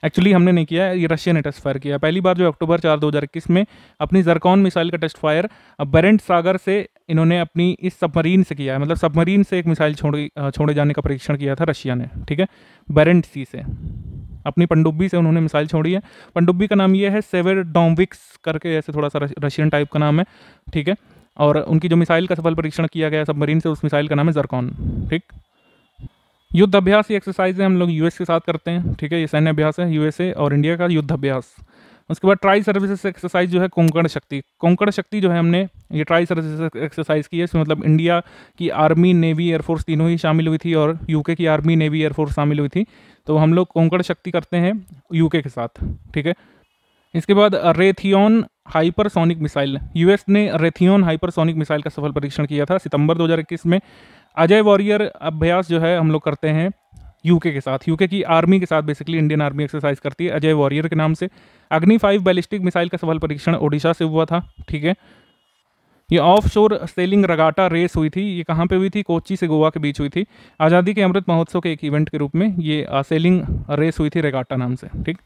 एक्चुअली हमने नहीं किया ये रशिया ने टेस्ट फायर किया पहली बार जो अक्टूबर चार इक्कीस में अपनी जरकॉन मिसाइल का टेस्ट फायर बेरेंट सागर से इन्होंने अपनी इस सबमरीन से किया है मतलब सबमरीन से एक मिसाइल छोड़ी छोड़े जाने का परीक्षण किया था रशिया ने ठीक है बेरेंट सी से अपनी पंडुब्बी से उन्होंने मिसाइल छोड़ी है पंडुब्बी का नाम ये है सेवर डोमविक्स करके ऐसे थोड़ा सा रशियन टाइप का नाम है ठीक है और उनकी जो मिसाइल का सफल परीक्षण किया गया सबमरीन से उस मिसाइल का नाम है जरकॉन ठीक युद्ध अभ्यास ये एक्सरसाइज है हम लोग यूएस के साथ करते हैं ठीक है ये सैन्य अभ्यास है यूएसए और इंडिया का युद्ध अभ्यास उसके बाद ट्राई सर्विसेज एक्सरसाइज जो है कोंकण शक्ति कोंकण शक्ति जो है हमने ये ट्राई सर्विसेज एक्सरसाइज की है इसमें मतलब इंडिया की आर्मी नेवी एयरफोर्स तीनों ही शामिल हुई थी और यूके की आर्मी नेवी एयरफोर्स शामिल हुई थी तो हम लोग कोंकण शक्ति करते हैं यूके के साथ ठीक है इसके बाद रेथियन हाइपरसोनिक मिसाइल यूएस ने रेथियन हाइपरसोनिक मिसाइल का सफल परीक्षण किया था सितंबर 2021 में अजय वॉरियर अभ्यास जो है हम लोग करते हैं यूके के साथ यूके की आर्मी के साथ बेसिकली इंडियन आर्मी एक्सरसाइज करती है अजय वॉरियर के नाम से अग्नि फाइव बैलिस्टिक मिसाइल का सफल परीक्षण ओडिशा से हुआ था ठीक है ये ऑफ शोर सेलिंग रगाटा रेस हुई थी ये कहाँ पे हुई थी कोची से गोवा के बीच हुई थी आज़ादी के अमृत महोत्सव के एक इवेंट के रूप में ये सेलिंग रेस हुई थी रेगाटा नाम से ठीक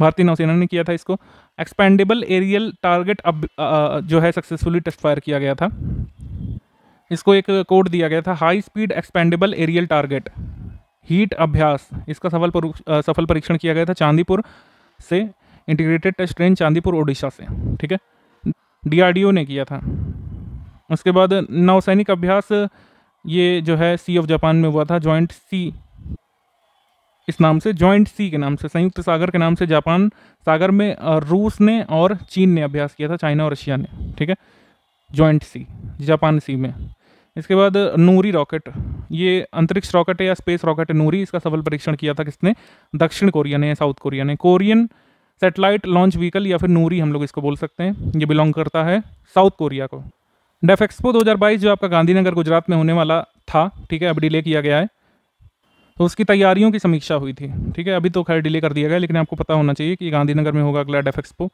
भारतीय नौसेना ने किया था इसको एक्सपेंडेबल एरियल टारगेट अब आ, जो है सक्सेसफुली टेस्ट फायर किया गया था इसको एक कोड दिया गया था high speed expendable aerial target HEAT Abhyas इसका सफल सफल परीक्षण किया गया था चांदीपुर से integrated test train Chandipur Odisha से ठीक है डीआरडीओ ने किया था उसके बाद नौसैनिक अभ्यास ये जो है सी ऑफ जापान में हुआ था जॉइंट सी इस नाम से जॉइंट सी के नाम से संयुक्त सागर के नाम से जापान सागर में रूस ने और चीन ने अभ्यास किया था चाइना और रशिया ने ठीक है जॉइंट सी जापान सी में इसके बाद नूरी रॉकेट ये अंतरिक्ष रॉकेट है या स्पेस रॉकेट है नूरी इसका सफल परीक्षण किया था किसने दक्षिण कोरिया ने साउथ कोरिया ने कोरियन सेटेलाइट लॉन्च व्हीकल या फिर नूरी हम लोग इसको बोल सकते हैं ये बिलोंग करता है साउथ कोरिया को डेफ एक्सपो 2022 जो आपका गांधीनगर गुजरात में होने वाला था ठीक है अब डिले किया गया है तो उसकी तैयारियों की समीक्षा हुई थी ठीक है अभी तो खैर डिले कर दिया गया लेकिन आपको पता होना चाहिए कि गांधीनगर में होगा अगला डेफ एक्सपो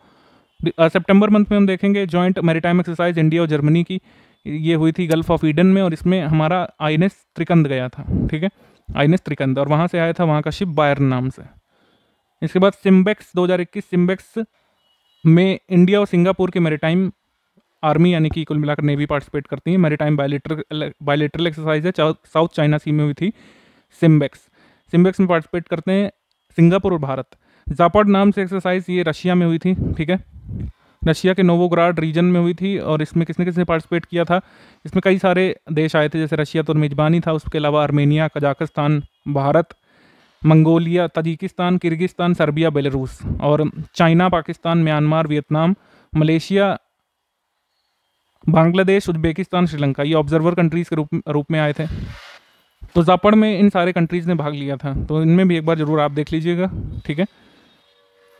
सेप्टेम्बर मंथ में हम देखेंगे जॉइंट मेरी एक्सरसाइज इंडिया और जर्मनी की ये हुई थी गल्फ ऑफ ईडन में और इसमें हमारा आई त्रिकंद गया था ठीक है आई त्रिकंद और वहाँ से आया था वहाँ का शिप बायरन नाम से इसके बाद सिम्बेक्स 2021 सिम्बेक्स में इंडिया और सिंगापुर के मेरीटाइम आर्मी यानी कि कुल मिलाकर नेवी पार्टिसिपेट करती है मेरीटाइम बायोलेटर बायोलिट्रल एक्सरसाइज है साउथ चाइना सी में हुई थी सिम्बेक्स सिम्बेक्स में पार्टिसिपेट करते हैं सिंगापुर और भारत जापाड नाम से एक्सरसाइज ये रशिया में हुई थी ठीक है रशिया के नोवोग्राड रीजन में हुई थी और इसमें किसने किसने पार्टिसिपेट किया था इसमें कई सारे देश आए थे जैसे रशिया तो मेज़बानी था उसके अलावा Armenia Kazakhstan Bharat Mongolia Tajikistan Kyrgyzstan Serbia Belarus और China Pakistan Myanmar Vietnam Malaysia Bangladesh Uzbekistan Sri Lanka ये ऑब्जर्वर कंट्रीज़ के रूप रूप में आए थे तो जापड़ में इन सारे कंट्रीज़ ने भाग लिया था तो इनमें भी एक बार ज़रूर आप देख लीजिएगा ठीक है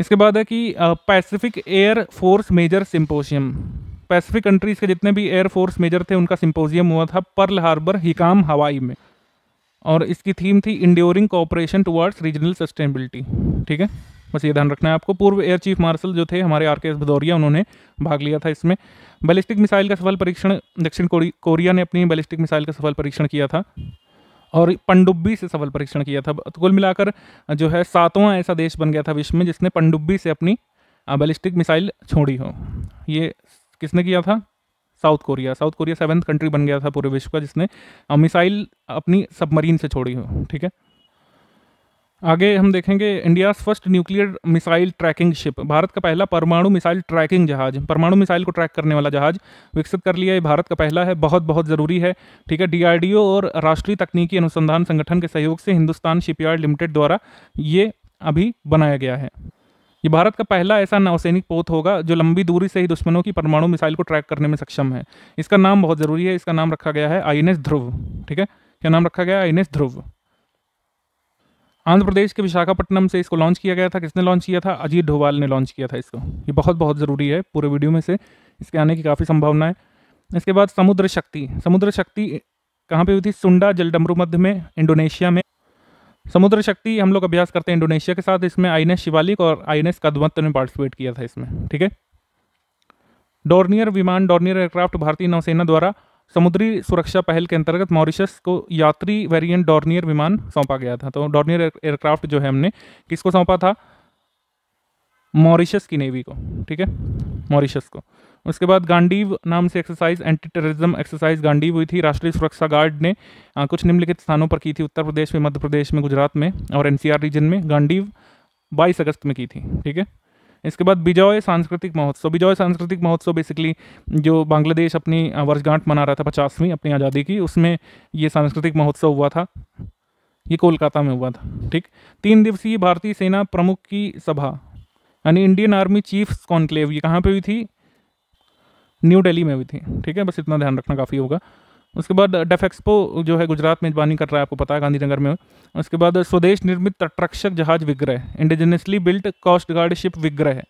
इसके बाद है कि Pacific air force major symposium Pacific countries के जितने भी एयर फोर्स मेजर थे उनका सिंपोजियम हुआ था पर्ल हार्बर हिकाम हवाई में और इसकी थीम थी enduring cooperation towards regional sustainability ठीक है बस ये ध्यान रखना है आपको पूर्व एयर चीफ मार्शल जो थे हमारे आर के एस भदौरिया उन्होंने भाग लिया था इसमें बैलिस्टिक मिसाइल का सफल परीक्षण दक्षिण कोरिया ने अपनी बैलिस्टिक मिसाइल का सफल परीक्षण किया था और पनडुब्बी से सफल परीक्षण किया था तो कुल मिलाकर जो है सातवां ऐसा देश बन गया था विश्व में जिसने पनडुब्बी से अपनी बैलिस्टिक मिसाइल छोड़ी हो ये किसने किया था South Korea South Korea seventh country बन गया था पूरे विश्व का जिसने मिसाइल अपनी सबमरीन से छोड़ी हो ठीक है आगे हम देखेंगे India first nuclear missile tracking ship Bharat का पहला परमाणु मिसाइल ट्रैकिंग जहाज परमाणु मिसाइल को ट्रैक करने वाला जहाज विकसित कर लिया है भारत का पहला है बहुत बहुत ज़रूरी है ठीक है डीआरडीओ और राष्ट्रीय तकनीकी अनुसंधान संगठन के सहयोग से हिंदुस्तान शिपयार्ड लिमिटेड द्वारा ये अभी बनाया गया है ये भारत का पहला ऐसा नौसैनिक पोत होगा जो लंबी दूरी से ही दुश्मनों की परमाणु मिसाइल को ट्रैक करने में सक्षम है इसका नाम बहुत ज़रूरी है इसका नाम रखा गया है आई ध्रुव ठीक है क्या नाम रखा गया आई ध्रुव आंध्र प्रदेश के विशाखापट्टनम से इसको लॉन्च किया गया था किसने लॉन्च किया था अजीत डोवाल ने लॉन्च किया था इसको ये बहुत बहुत ज़रूरी है पूरे वीडियो में से इसके आने की काफ़ी संभावना है इसके बाद समुद्र शक्ति समुद्र शक्ति कहाँ पे हुई थी सुंडा जलडमरू मध्य में इंडोनेशिया में समुद्र शक्ति हम लोग अभ्यास करते हैं इंडोनेशिया के साथ इसमें आई एन एस शिवालिक और आई एन एस कदमत ने पार्टिसिपेट किया था इसमें ठीक है डोर्नियर विमान डोर्नियर एयरक्राफ्ट भारतीय नौसेना द्वारा समुद्री सुरक्षा पहल के अंतर्गत मॉरिशस को यात्री वेरिएंट डॉर्नियर विमान सौंपा गया था तो डॉर्नियर एयरक्राफ्ट जो है हमने किसको सौंपा था मॉरिशस की नेवी को ठीक है मॉरिशस को उसके बाद गांडीव नाम से exercise anti terrorism exercise Gandiv हुई थी राष्ट्रीय सुरक्षा गार्ड ने आ, कुछ निम्नलिखित स्थानों पर की थी उत्तर प्रदेश में मध्य प्रदेश में गुजरात में और एनसीआर रीजन में गांडीव बाईस अगस्त में की थी ठीक है इसके बाद बिजॉय सांस्कृतिक महोत्सव बिजॉय सांस्कृतिक महोत्सव बेसिकली जो बांग्लादेश अपनी वर्षगांठ मना रहा था पचासवीं अपनी आज़ादी की उसमें ये सांस्कृतिक महोत्सव हुआ था ये कोलकाता में हुआ था ठीक तीन दिवसीय भारतीय सेना प्रमुख की सभा यानी इंडियन आर्मी चीफ्स कॉन्क्लेव ये कहाँ पे हुई थी न्यू दिल्ली में हुई थी ठीक है बस इतना ध्यान रखना काफ़ी होगा उसके बाद डेफ एक्सपो जो है गुजरात मेजबानी कर रहा है आपको पता है गांधीनगर में उसके बाद स्वदेश निर्मित तटरक्षक जहाज Vigraha indigenously built coast guard ship Vigraha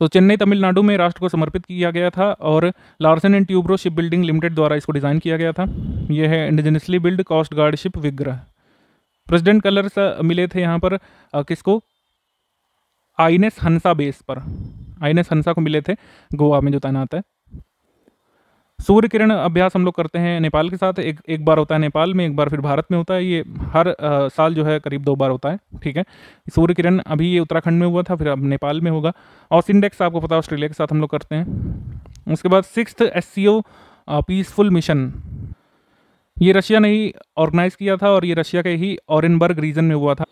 तो चेन्नई तमिलनाडु में राष्ट्र को समर्पित किया गया था और Larsen and Toubro ship building limited द्वारा इसको डिज़ाइन किया गया था यह है indigenously build coast guard ship Vigraha president colours मिले थे यहाँ पर किसको आई हंसा बेस पर आई हंसा को मिले थे गोवा में जो तैनात है सूर्य किरण अभ्यास हम लोग करते हैं नेपाल के साथ एक एक बार होता है नेपाल में एक बार फिर भारत में होता है ये हर आ, साल जो है करीब दो बार होता है ठीक है सूर्य किरण अभी ये उत्तराखंड में हुआ था फिर अब नेपाल में होगा ऑस इंडेक्स आपको पता है ऑस्ट्रेलिया के साथ हम लोग करते हैं उसके बाद six S C O peaceful mission ये रशिया ने ही ऑर्गेनाइज़ किया था और ये रशिया के ही औरनबर्ग रीजन में हुआ था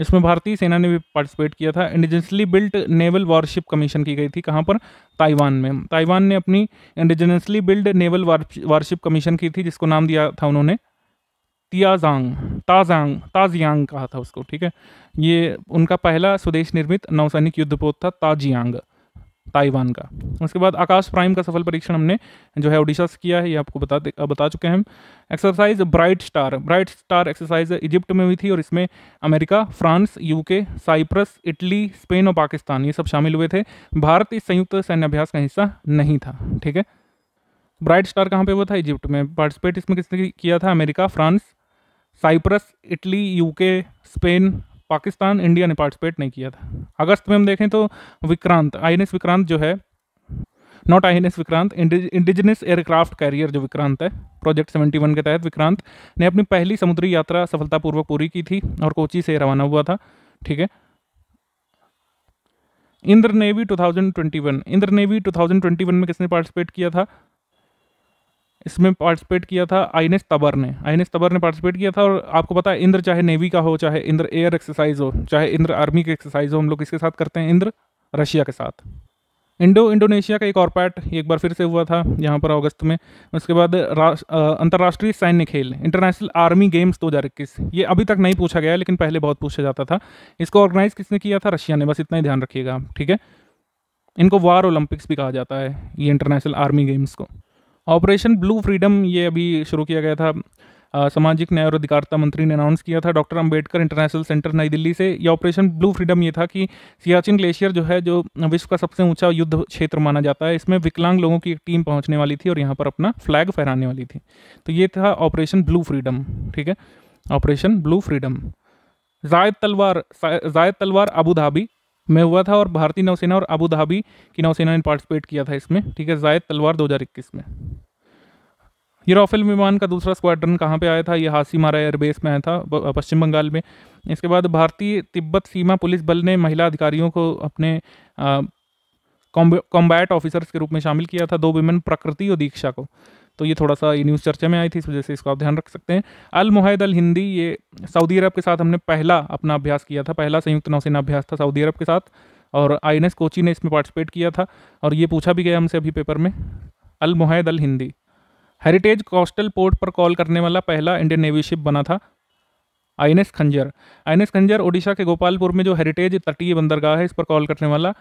इसमें भारतीय सेना ने भी पार्टिसिपेट किया था indigenously built naval warship commission की गई थी कहाँ पर ताइवान में ताइवान ने अपनी indigenously build naval warship commission की थी जिसको नाम दिया था उन्होंने तियाजांग ताजांग ताजियांग कहा था उसको ठीक है ये उनका पहला स्वदेश निर्मित नौसैनिक युद्धपोत था ताजियांग ताइवान का उसके बाद आकाश प्राइम का सफल परीक्षण हमने जो है उड़ीसा से किया है ये आपको बता बता चुके हैं exercise bright star bright star exercise Egypt में हुई थी और इसमें America France UK Cyprus Italy Spain और पाकिस्तान ये सब शामिल हुए थे भारत इस संयुक्त सैन्य अभ्यास का हिस्सा नहीं था ठीक है ब्राइट स्टार कहाँ पे हुआ था इजिप्ट में पार्टिसिपेट इसमें किसने किया था America France Cyprus Italy UK Spain Pakistan India ने पार्टिसिपेट नहीं किया था अगस्त में हम देखें तो विक्रांत आई विक्रांत जो है not I Vikrant indigenous aircraft carrier जो विक्रांत है प्रोजेक्ट 71 के तहत विक्रांत ने अपनी पहली समुद्री यात्रा सफलतापूर्वक पूरी की थी और कोची से रवाना हुआ था ठीक है इंद्र नेवी 2021 इंद्र नेवी 2021 में किसने पार्टिसिपेट किया था इसमें पार्टिसिपेट किया था आई तबर ने आई तबर ने पार्टिसिपेट किया था और आपको पता है इंद्र चाहे नेवी का हो चाहे इंद्र एयर एक्सरसाइज हो चाहे इंद्र आर्मी के एक्सरसाइज हो हम लोग इसके साथ करते हैं इंद्र रशिया के साथ इंडो इंडोनेशिया का एक और पैट एक बार फिर से हुआ था यहाँ पर अगस्त में उसके बाद अंतर्राष्ट्रीय सैन्य खेल इंटरनेशनल आर्मी गेम्स दो हज़ार इक्कीस ये अभी तक नहीं पूछा गया लेकिन पहले बहुत पूछा जाता था इसको ऑर्गेनाइज़ किसने किया था रशिया ने बस इतना ही ध्यान रखिएगा ठीक है इनको वार ओलंपिक्स भी कहा जाता है ये इंटरनेशनल आर्मी गेम्स को ऑपरेशन ब्लू फ्रीडम ये अभी शुरू किया गया था सामाजिक न्याय और अधिकारिता मंत्री ने अनाउंस किया था डॉक्टर अंबेडकर इंटरनेशनल सेंटर नई दिल्ली से यह ऑपरेशन ब्लू फ्रीडम ये था कि सियाचिन ग्लेशियर जो है जो विश्व का सबसे ऊंचा युद्ध क्षेत्र माना जाता है इसमें विकलांग लोगों की एक टीम पहुंचने वाली थी और यहाँ पर अपना फ्लैग फहराने वाली थी तो ये था ऑपरेशन ब्लू फ्रीडम ठीक है ऑपरेशन ब्लू फ्रीडम जायद तलवार जायद तलवार अबू धाबी में हुआ था और भारतीय नौसेना और अबू धाबी की नौसेना ने पार्टिसिपेट किया था इसमें ठीक है जायद तलवार 2021 में ये राफेल विमान का दूसरा स्क्वाड्रन कहाँ पे आया था ये हासीमारा एयरबेस में आया था पश्चिम बंगाल में इसके बाद भारतीय तिब्बत सीमा पुलिस बल ने महिला अधिकारियों को अपने कॉम्बैट ऑफिसर्स के रूप में शामिल किया था दो विमेन प्रकृति और दीक्षा को तो ये थोड़ा सा ये न्यूज़ चर्चा में आई थी इस वजह से इसको आप ध्यान रख सकते हैं अल मुहैद अल हिंदी ये सऊदी अरब के साथ हमने पहला अपना अभ्यास किया था पहला संयुक्त नौसेना अभ्यास था सऊदी अरब के साथ और आई कोची ने इसमें पार्टिसिपेट किया था और ये पूछा भी गया हमसे अभी पेपर में Al Mohed Al Hindi heritage coastal port पर कॉल करने वाला पहला इंडियन नेवी शिप बना था आई एन एस खंजर आई एन एस खंजर ओडिशा के गोपालपुर में जो हेरिटेज तटीय बंदरगाह है इस पर कॉल करने वाला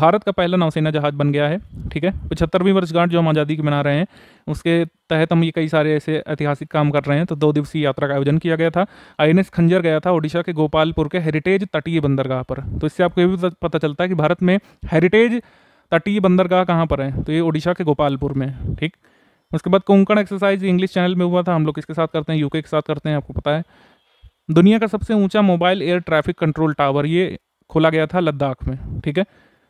भारत का पहला नौसेना जहाज बन गया है ठीक है पचहत्तरवीं वर्षगांठ जो हम आज़ादी की मना रहे हैं उसके तहत हम ये कई सारे ऐसे ऐतिहासिक काम कर रहे हैं तो दो दिवसीय यात्रा का आयोजन किया गया था आई एन एस खंजर गया था ओडिशा के गोपालपुर के हेरिटेज तटीय बंदरगाह पर तो इससे आपको ये भी पता चलता है कि भारत में हेरिटेज तटीय बंदरगाह कहाँ पर है तो ये ओडिशा के गोपालपुर में ठीक उसके बाद कोंकण एक्सरसाइज इंग्लिश चैनल में हुआ था हम लोग किसके साथ करते हैं यूके के साथ करते हैं आपको पता है दुनिया का सबसे ऊंचा mobile air traffic control tower ये खोला गया था लद्दाख में ठीक है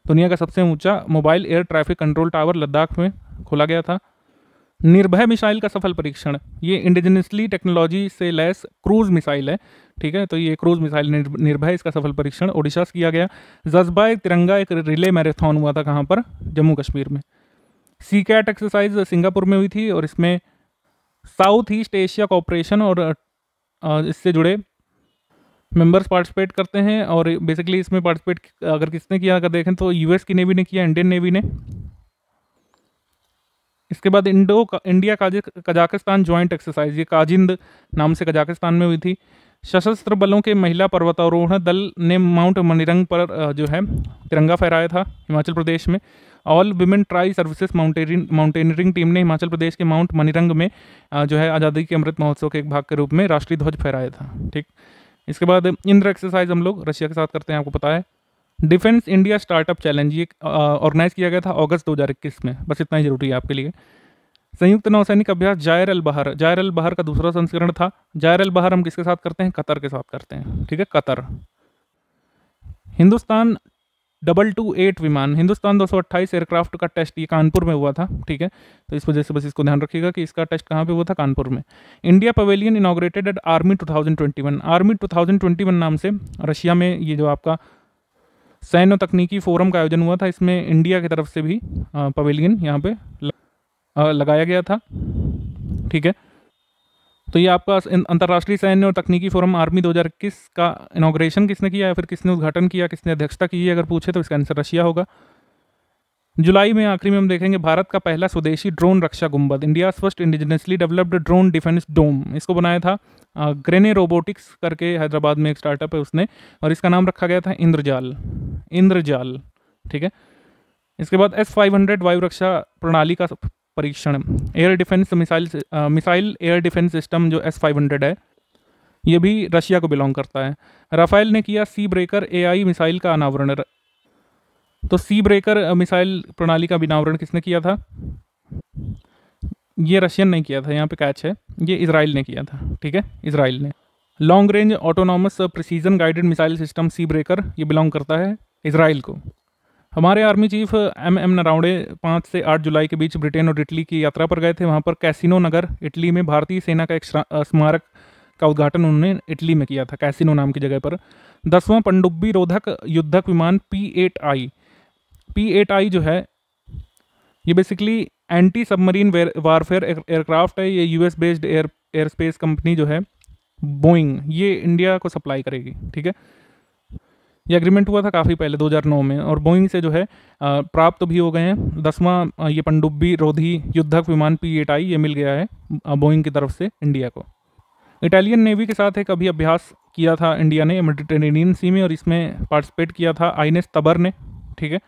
दुनिया का सबसे ऊंचा mobile air traffic control tower Ladakh में खोला गया था निर्भय मिसाइल का सफल परीक्षण ये इंडिजिनसली टेक्नोलॉजी से लैस क्रूज मिसाइल है ठीक है तो ये क्रूज मिसाइल निर्भय इसका सफल परीक्षण ओडिशा से किया गया जज्बा तिरंगा एक रिले मैराथन हुआ था कहाँ पर जम्मू कश्मीर में सी कैट एक्सरसाइज सिंगापुर में हुई थी और इसमें साउथ ईस्ट एशिया कॉपरेशन और इससे जुड़े मेंबर्स पार्टिसिपेट करते हैं और बेसिकली इसमें पार्टिसिपेट अगर किसने किया अगर देखें तो यूएस की नेवी ने किया इंडियन नेवी ने इसके बाद इंडो इंडिया काजि कजाकिस्तान ज्वाइंट एक्सरसाइज ये काजिंद नाम से कजाकिस्तान में हुई थी सशस्त्र बलों के महिला पर्वतारोहण दल ने माउंट मनिरंग पर जो है तिरंगा फहराया था हिमाचल प्रदेश में all women tri services mountaineering team ने हिमाचल प्रदेश के माउंट मनीरंग में जो है आज़ादी के अमृत महोत्सव के एक भाग के रूप में राष्ट्रीय ध्वज फहराया था ठीक इसके बाद इंद्र एक्सरसाइज हम लोग रशिया के साथ करते हैं आपको पता है डिफेंस इंडिया स्टार्टअप चैलेंज ये ऑर्गेनाइज किया गया था अगस्त 2021 में बस इतना ही जरूरी है आपके लिए संयुक्त नौसैनिक अभ्यास जायर अल बहर जायर अल बहर का दूसरा संस्करण था जायर अल बहर हम किसके साथ करते हैं कतर के साथ करते हैं ठीक है कतर हिंदुस्तान डबल टू एट विमान हिंदुस्तान दो सौ अट्ठाईस एयरक्राफ्ट का टेस्ट ये कानपुर में हुआ था ठीक है तो इस वजह से बस इसको ध्यान रखिएगा कि इसका टेस्ट कहाँ पे हुआ था कानपुर में India pavilion inaugurated at army two thousand twenty one army two thousand twenty one नाम से रशिया में ये जो आपका सैन्य तकनीकी फोरम का आयोजन हुआ था इसमें इंडिया की तरफ से भी पवेलियन यहाँ पे लगाया गया था ठीक है तो ये आपका अंतर्राष्ट्रीय सैन्य और तकनीकी फोरम आर्मी 2021 का इनाग्रेशन किसने किया या फिर किसने उद्घाटन किया किसने अध्यक्षता की है अगर पूछे तो इसका आंसर रशिया होगा जुलाई में आखिरी में हम देखेंगे भारत का पहला स्वदेशी ड्रोन रक्षा गुम्बद India first indigenously developed drone defence dome इसको बनाया था ग्रेने रोबोटिक्स करके हैदराबाद में एक स्टार्टअप है उसने और इसका नाम रखा गया था इंद्रजाल इंद्रजाल ठीक है इसके बाद एस फाइव हंड्रेड वायु रक्षा प्रणाली का परीक्षण air defence missile missile air defence system जो एस फाइव हंड्रेड है ये भी रशिया को बिलोंग करता है राफेल ने किया सी ब्रेकर एआई मिसाइल का अनावरण तो सी ब्रेकर मिसाइल प्रणाली का अनावरण किसने किया था ये रशियन ने किया था यहाँ पे कैच है ये इसराइल ने किया था ठीक है इसराइल ने long range autonomous precision guided missile system sea breaker ये बिलोंग करता है इसराइल को हमारे army chief M M Naravane पाँच से आठ जुलाई के बीच ब्रिटेन और इटली की यात्रा पर गए थे वहाँ पर कैसिनो नगर इटली में भारतीय सेना का एक स्मारक का उद्घाटन उन्होंने इटली में किया था कैसिनो नाम की जगह पर दसवां पंडुब्बी रोधक युद्धक विमान P eight I P eight I जो है ये basically anti submarine warfare aircraft है ये US based air air space company जो है बोइंग ये इंडिया को सप्लाई करेगी ठीक है ये एग्रीमेंट हुआ था काफ़ी पहले 2009 में और बोइंग से जो है प्राप्त तो भी हो गए हैं दसवां ये पनडुब्बी रोधी युद्धक विमान पी एट आई ये मिल गया है बोइंग की तरफ से इंडिया को इटालियन नेवी के साथ एक अभी अभ्यास किया था इंडिया ने मेडिटेरेनियन सी में और इसमें पार्टिसिपेट किया था आई तबर ने ठीक है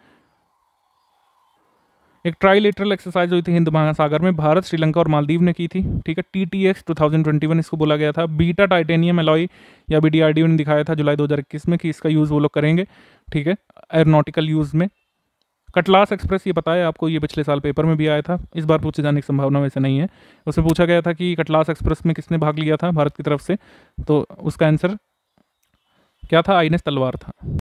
एक ट्राइलेटरल एक्सरसाइज हुई थी हिंद महासागर में भारत श्रीलंका और मालदीव ने की थी ठीक है T T X two thousand twenty one इसको बोला गया था बीटा टाइटेनियम एलॉय या B D R D O ने दिखाया था जुलाई दो हज़ार इक्कीस में कि इसका यूज़ वो लोग करेंगे ठीक है एरोनॉटिकल यूज़ में कटलास एक्सप्रेस ये पता है आपको ये पिछले साल पेपर में भी आया था इस बार पूछे जाने की संभावना वैसे नहीं है उसमें पूछा गया था कि कटलास एक्सप्रेस में किसने भाग लिया था भारत की तरफ से तो उसका आंसर क्या था आईनेस तलवार था